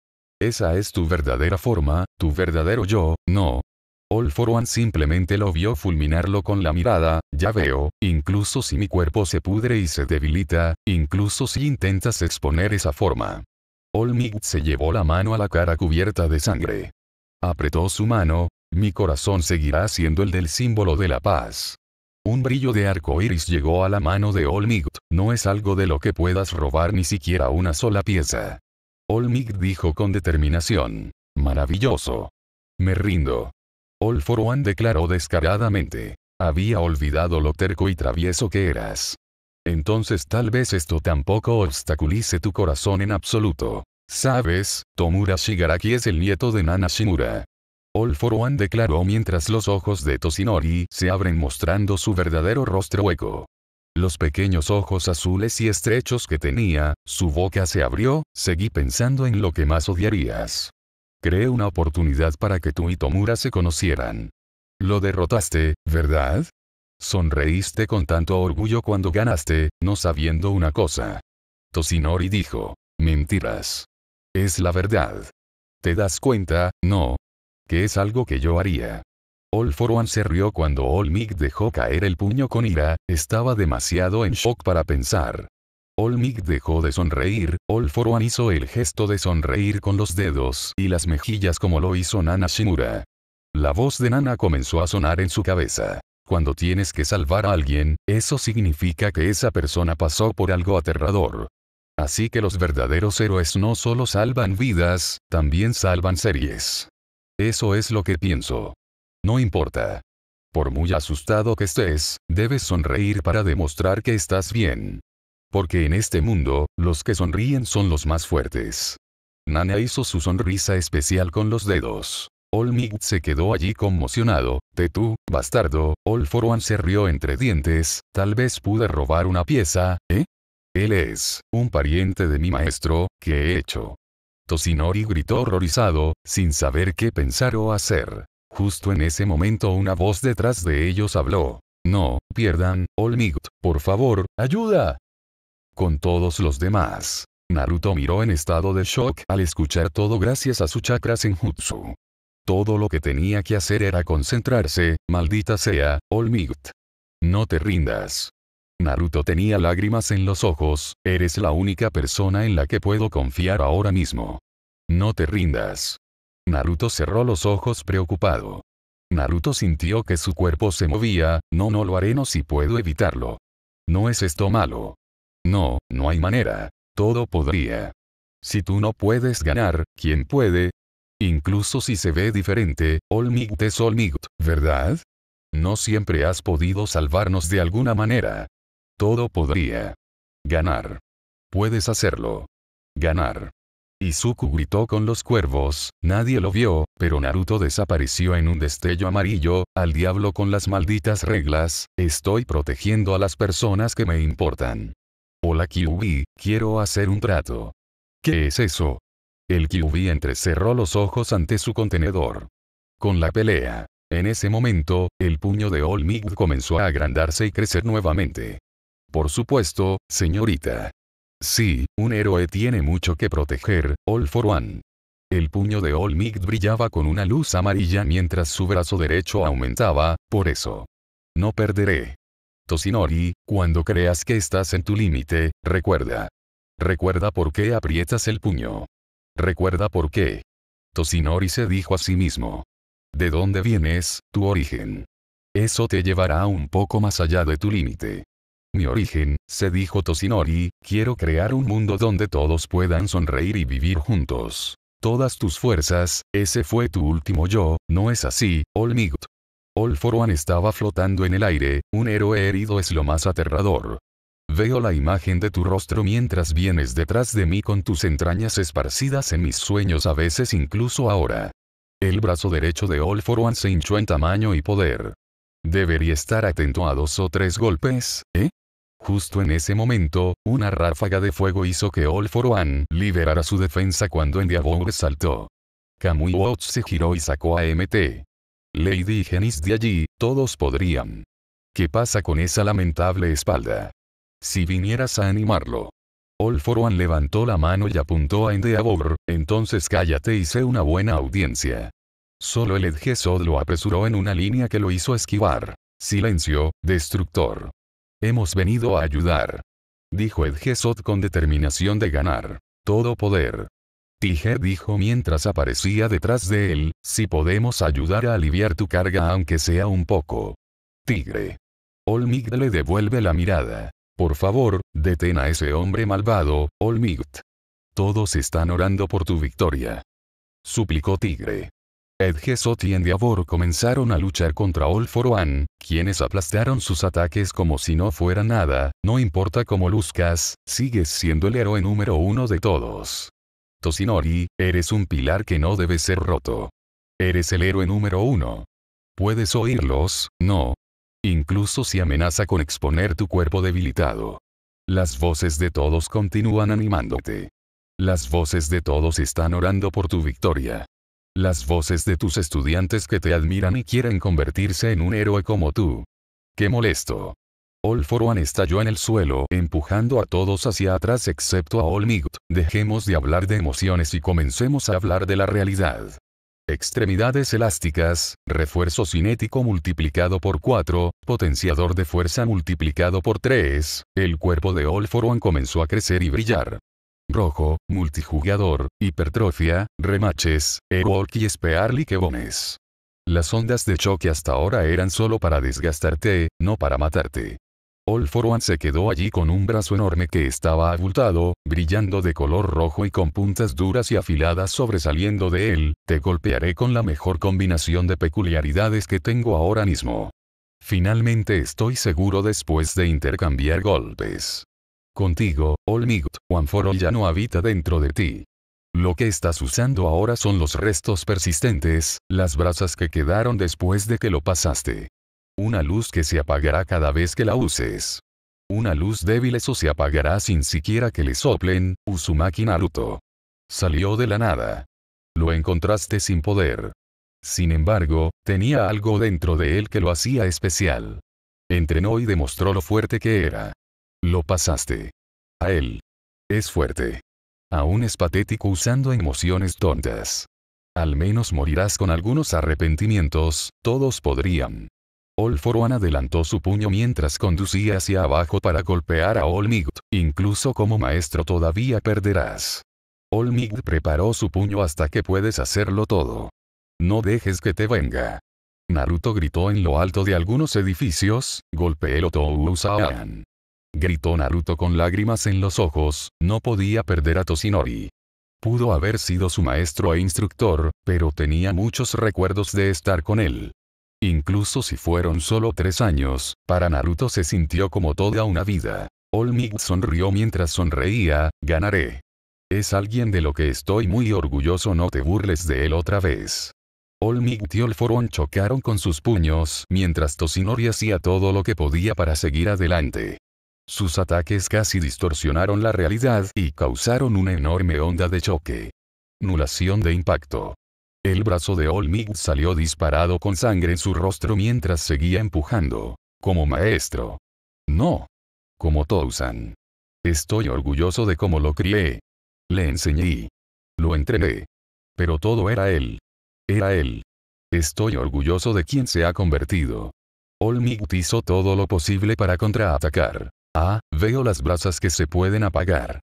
Esa es tu verdadera forma, tu verdadero yo, no. All simplemente lo vio fulminarlo con la mirada, ya veo, incluso si mi cuerpo se pudre y se debilita, incluso si intentas exponer esa forma. All se llevó la mano a la cara cubierta de sangre. Apretó su mano, mi corazón seguirá siendo el del símbolo de la paz. Un brillo de arco iris llegó a la mano de All no es algo de lo que puedas robar ni siquiera una sola pieza. Olmig dijo con determinación. Maravilloso. Me rindo. All for One declaró descaradamente. Había olvidado lo terco y travieso que eras. Entonces tal vez esto tampoco obstaculice tu corazón en absoluto. Sabes, Tomura Shigaraki es el nieto de Nana Shimura. All for One declaró mientras los ojos de Tosinori se abren mostrando su verdadero rostro hueco los pequeños ojos azules y estrechos que tenía, su boca se abrió, seguí pensando en lo que más odiarías. Creé una oportunidad para que tú y Tomura se conocieran. Lo derrotaste, ¿verdad? Sonreíste con tanto orgullo cuando ganaste, no sabiendo una cosa. Tosinori dijo, mentiras. Es la verdad. ¿Te das cuenta, no? Que es algo que yo haría. All se rió cuando All Mick dejó caer el puño con ira, estaba demasiado en shock para pensar. All Mick dejó de sonreír, All hizo el gesto de sonreír con los dedos y las mejillas como lo hizo Nana Shimura. La voz de Nana comenzó a sonar en su cabeza. Cuando tienes que salvar a alguien, eso significa que esa persona pasó por algo aterrador. Así que los verdaderos héroes no solo salvan vidas, también salvan series. Eso es lo que pienso. No importa. Por muy asustado que estés, debes sonreír para demostrar que estás bien. Porque en este mundo, los que sonríen son los más fuertes. Nana hizo su sonrisa especial con los dedos. Olmig se quedó allí conmocionado. Tetú, bastardo, Olforwan se rió entre dientes, tal vez pude robar una pieza, ¿eh? Él es, un pariente de mi maestro, ¿qué he hecho? Tosinori gritó horrorizado, sin saber qué pensar o hacer. Justo en ese momento una voz detrás de ellos habló. No, pierdan, Olmigt, por favor, ayuda. Con todos los demás. Naruto miró en estado de shock al escuchar todo gracias a su chakra senjutsu. Todo lo que tenía que hacer era concentrarse, maldita sea, Olmigt. No te rindas. Naruto tenía lágrimas en los ojos, eres la única persona en la que puedo confiar ahora mismo. No te rindas. Naruto cerró los ojos preocupado. Naruto sintió que su cuerpo se movía, no no lo haré no si puedo evitarlo. No es esto malo. No, no hay manera. Todo podría. Si tú no puedes ganar, ¿quién puede? Incluso si se ve diferente, All es Olmigut, ¿verdad? No siempre has podido salvarnos de alguna manera. Todo podría. Ganar. Puedes hacerlo. Ganar. Izuku gritó con los cuervos, nadie lo vio, pero Naruto desapareció en un destello amarillo, al diablo con las malditas reglas, estoy protegiendo a las personas que me importan. Hola Kyuubi, quiero hacer un trato. ¿Qué es eso? El Kyuubi entrecerró los ojos ante su contenedor. Con la pelea. En ese momento, el puño de Olmig comenzó a agrandarse y crecer nuevamente. Por supuesto, señorita. Sí, un héroe tiene mucho que proteger, All for One. El puño de All Might brillaba con una luz amarilla mientras su brazo derecho aumentaba, por eso. No perderé. Tosinori, cuando creas que estás en tu límite, recuerda. Recuerda por qué aprietas el puño. Recuerda por qué. Tosinori se dijo a sí mismo. ¿De dónde vienes, tu origen? Eso te llevará un poco más allá de tu límite mi origen, se dijo Tosinori, quiero crear un mundo donde todos puedan sonreír y vivir juntos. Todas tus fuerzas, ese fue tu último yo, ¿no es así, Olmigut. All for One estaba flotando en el aire, un héroe herido es lo más aterrador. Veo la imagen de tu rostro mientras vienes detrás de mí con tus entrañas esparcidas en mis sueños a veces incluso ahora. El brazo derecho de All for One se hinchó en tamaño y poder. Debería estar atento a dos o tres golpes, ¿eh? Justo en ese momento, una ráfaga de fuego hizo que All For One liberara su defensa cuando Endeavor saltó. Kamui Watts se giró y sacó a MT. Lady y Genis de allí, todos podrían. ¿Qué pasa con esa lamentable espalda? Si vinieras a animarlo. All For One levantó la mano y apuntó a Endeavor, entonces cállate y sé una buena audiencia. Solo el Edgesod lo apresuró en una línea que lo hizo esquivar. Silencio, destructor. Hemos venido a ayudar. Dijo Edgesot con determinación de ganar. Todo poder. Tiger dijo mientras aparecía detrás de él, si podemos ayudar a aliviar tu carga aunque sea un poco. Tigre. Olmigd le devuelve la mirada. Por favor, detén a ese hombre malvado, Olmigd. Todos están orando por tu victoria. Suplicó Tigre. Edgesot y Endiabor comenzaron a luchar contra All for One, quienes aplastaron sus ataques como si no fuera nada, no importa cómo luzcas, sigues siendo el héroe número uno de todos. Tosinori, eres un pilar que no debe ser roto. Eres el héroe número uno. ¿Puedes oírlos? No. Incluso si amenaza con exponer tu cuerpo debilitado. Las voces de todos continúan animándote. Las voces de todos están orando por tu victoria las voces de tus estudiantes que te admiran y quieren convertirse en un héroe como tú. ¡Qué molesto! One estalló en el suelo, empujando a todos hacia atrás excepto a Might. Dejemos de hablar de emociones y comencemos a hablar de la realidad. Extremidades elásticas, refuerzo cinético multiplicado por 4, potenciador de fuerza multiplicado por 3, el cuerpo de One comenzó a crecer y brillar rojo, multijugador, hipertrofia, remaches, e y Spearly liquebones. Las ondas de choque hasta ahora eran solo para desgastarte, no para matarte. All for One se quedó allí con un brazo enorme que estaba abultado, brillando de color rojo y con puntas duras y afiladas sobresaliendo de él, te golpearé con la mejor combinación de peculiaridades que tengo ahora mismo. Finalmente estoy seguro después de intercambiar golpes. Contigo, Olmigot, Juanforo ya no habita dentro de ti. Lo que estás usando ahora son los restos persistentes, las brasas que quedaron después de que lo pasaste. Una luz que se apagará cada vez que la uses. Una luz débil eso se apagará sin siquiera que le soplen, Uzumaki Naruto. Salió de la nada. Lo encontraste sin poder. Sin embargo, tenía algo dentro de él que lo hacía especial. Entrenó y demostró lo fuerte que era. Lo pasaste. A él. Es fuerte. Aún es patético usando emociones tontas. Al menos morirás con algunos arrepentimientos, todos podrían. one adelantó su puño mientras conducía hacia abajo para golpear a Olmigd, incluso como maestro todavía perderás. Olmigd preparó su puño hasta que puedes hacerlo todo. No dejes que te venga. Naruto gritó en lo alto de algunos edificios, golpeelo Tousaan gritó Naruto con lágrimas en los ojos, no podía perder a Toshinori. Pudo haber sido su maestro e instructor, pero tenía muchos recuerdos de estar con él. Incluso si fueron solo tres años, para Naruto se sintió como toda una vida. All sonrió mientras sonreía, ganaré. Es alguien de lo que estoy muy orgulloso no te burles de él otra vez. All y Olforon chocaron con sus puños mientras Tosinori hacía todo lo que podía para seguir adelante. Sus ataques casi distorsionaron la realidad y causaron una enorme onda de choque. Nulación de impacto. El brazo de Olmig salió disparado con sangre en su rostro mientras seguía empujando. Como maestro. No. Como Tousan. Estoy orgulloso de cómo lo crié. Le enseñé. Lo entrené. Pero todo era él. Era él. Estoy orgulloso de quien se ha convertido. Olmig hizo todo lo posible para contraatacar. Ah, veo las brasas que se pueden apagar.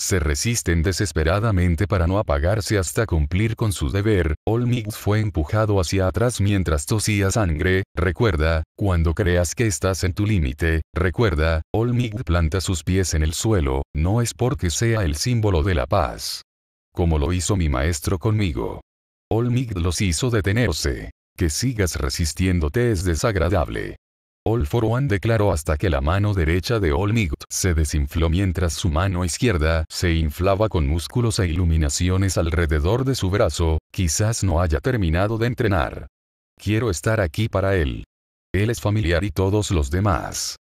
Se resisten desesperadamente para no apagarse hasta cumplir con su deber. Olmig fue empujado hacia atrás mientras tosía sangre. Recuerda, cuando creas que estás en tu límite, recuerda, Olmig planta sus pies en el suelo, no es porque sea el símbolo de la paz. Como lo hizo mi maestro conmigo. Olmig los hizo detenerse. Que sigas resistiéndote es desagradable. All for One declaró hasta que la mano derecha de Olmigot se desinfló mientras su mano izquierda se inflaba con músculos e iluminaciones alrededor de su brazo, quizás no haya terminado de entrenar. Quiero estar aquí para él. Él es familiar y todos los demás.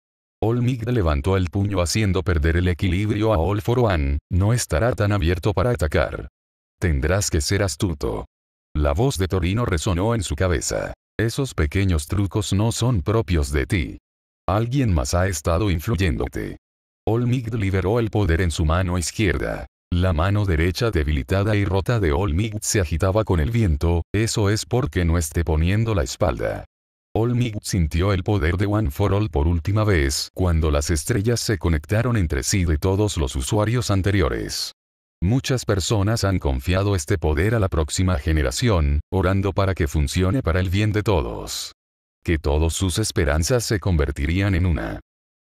Olmig levantó el puño haciendo perder el equilibrio a All for One, no estará tan abierto para atacar. Tendrás que ser astuto. La voz de Torino resonó en su cabeza. Esos pequeños trucos no son propios de ti. Alguien más ha estado influyéndote. Olmig liberó el poder en su mano izquierda. La mano derecha debilitada y rota de Olmig se agitaba con el viento, eso es porque no esté poniendo la espalda. Olmig sintió el poder de One for All por última vez cuando las estrellas se conectaron entre sí de todos los usuarios anteriores. Muchas personas han confiado este poder a la próxima generación, orando para que funcione para el bien de todos. Que todas sus esperanzas se convertirían en una.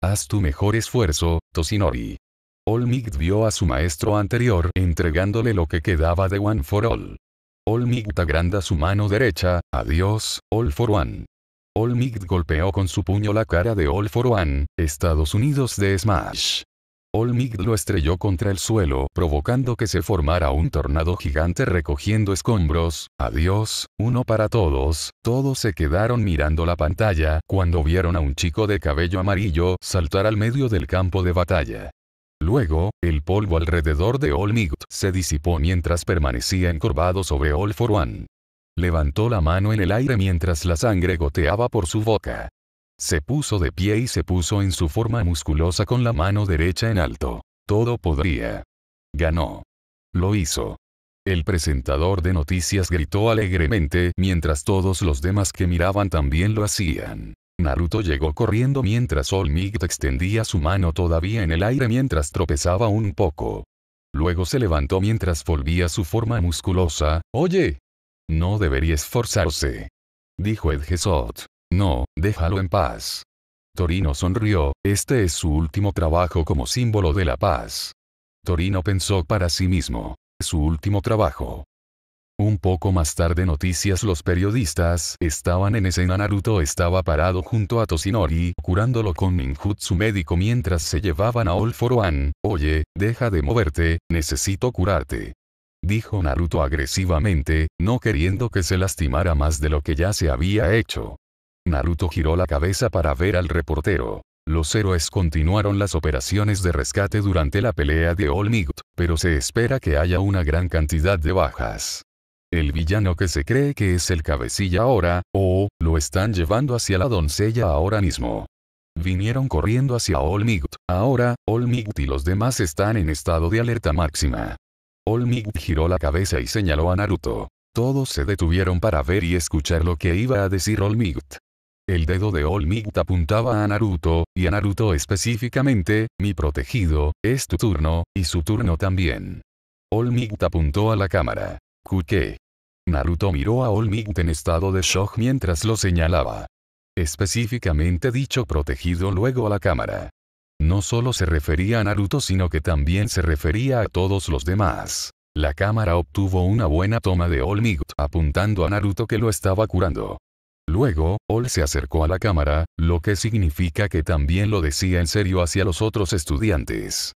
Haz tu mejor esfuerzo, Tosinori. Olmigd vio a su maestro anterior entregándole lo que quedaba de One for All. Olmigd agranda su mano derecha, adiós, All for One. Olmigd golpeó con su puño la cara de All for One, Estados Unidos de Smash. Olmig lo estrelló contra el suelo, provocando que se formara un tornado gigante recogiendo escombros. Adiós, uno para todos. Todos se quedaron mirando la pantalla cuando vieron a un chico de cabello amarillo saltar al medio del campo de batalla. Luego, el polvo alrededor de Olmigd se disipó mientras permanecía encorvado sobre All for One. Levantó la mano en el aire mientras la sangre goteaba por su boca. Se puso de pie y se puso en su forma musculosa con la mano derecha en alto. Todo podría. Ganó. Lo hizo. El presentador de noticias gritó alegremente mientras todos los demás que miraban también lo hacían. Naruto llegó corriendo mientras All extendía su mano todavía en el aire mientras tropezaba un poco. Luego se levantó mientras volvía su forma musculosa. Oye, no debería esforzarse. Dijo Edgesot. No, déjalo en paz. Torino sonrió, este es su último trabajo como símbolo de la paz. Torino pensó para sí mismo, su último trabajo. Un poco más tarde noticias los periodistas estaban en escena Naruto estaba parado junto a Tosinori curándolo con ninjutsu médico mientras se llevaban a All for One, oye, deja de moverte, necesito curarte. Dijo Naruto agresivamente, no queriendo que se lastimara más de lo que ya se había hecho. Naruto giró la cabeza para ver al reportero. Los héroes continuaron las operaciones de rescate durante la pelea de All Might, pero se espera que haya una gran cantidad de bajas. El villano que se cree que es el cabecilla ahora, o, lo están llevando hacia la doncella ahora mismo. Vinieron corriendo hacia All Might. Ahora, All Might y los demás están en estado de alerta máxima. All Might giró la cabeza y señaló a Naruto. Todos se detuvieron para ver y escuchar lo que iba a decir All Might. El dedo de Olmigut apuntaba a Naruto, y a Naruto específicamente, mi protegido, es tu turno, y su turno también. Olmigut apuntó a la cámara. Kuke. Naruto miró a Olmigut en estado de shock mientras lo señalaba. Específicamente dicho protegido luego a la cámara. No solo se refería a Naruto sino que también se refería a todos los demás. La cámara obtuvo una buena toma de Olmigut apuntando a Naruto que lo estaba curando. Luego, Paul se acercó a la cámara, lo que significa que también lo decía en serio hacia los otros estudiantes.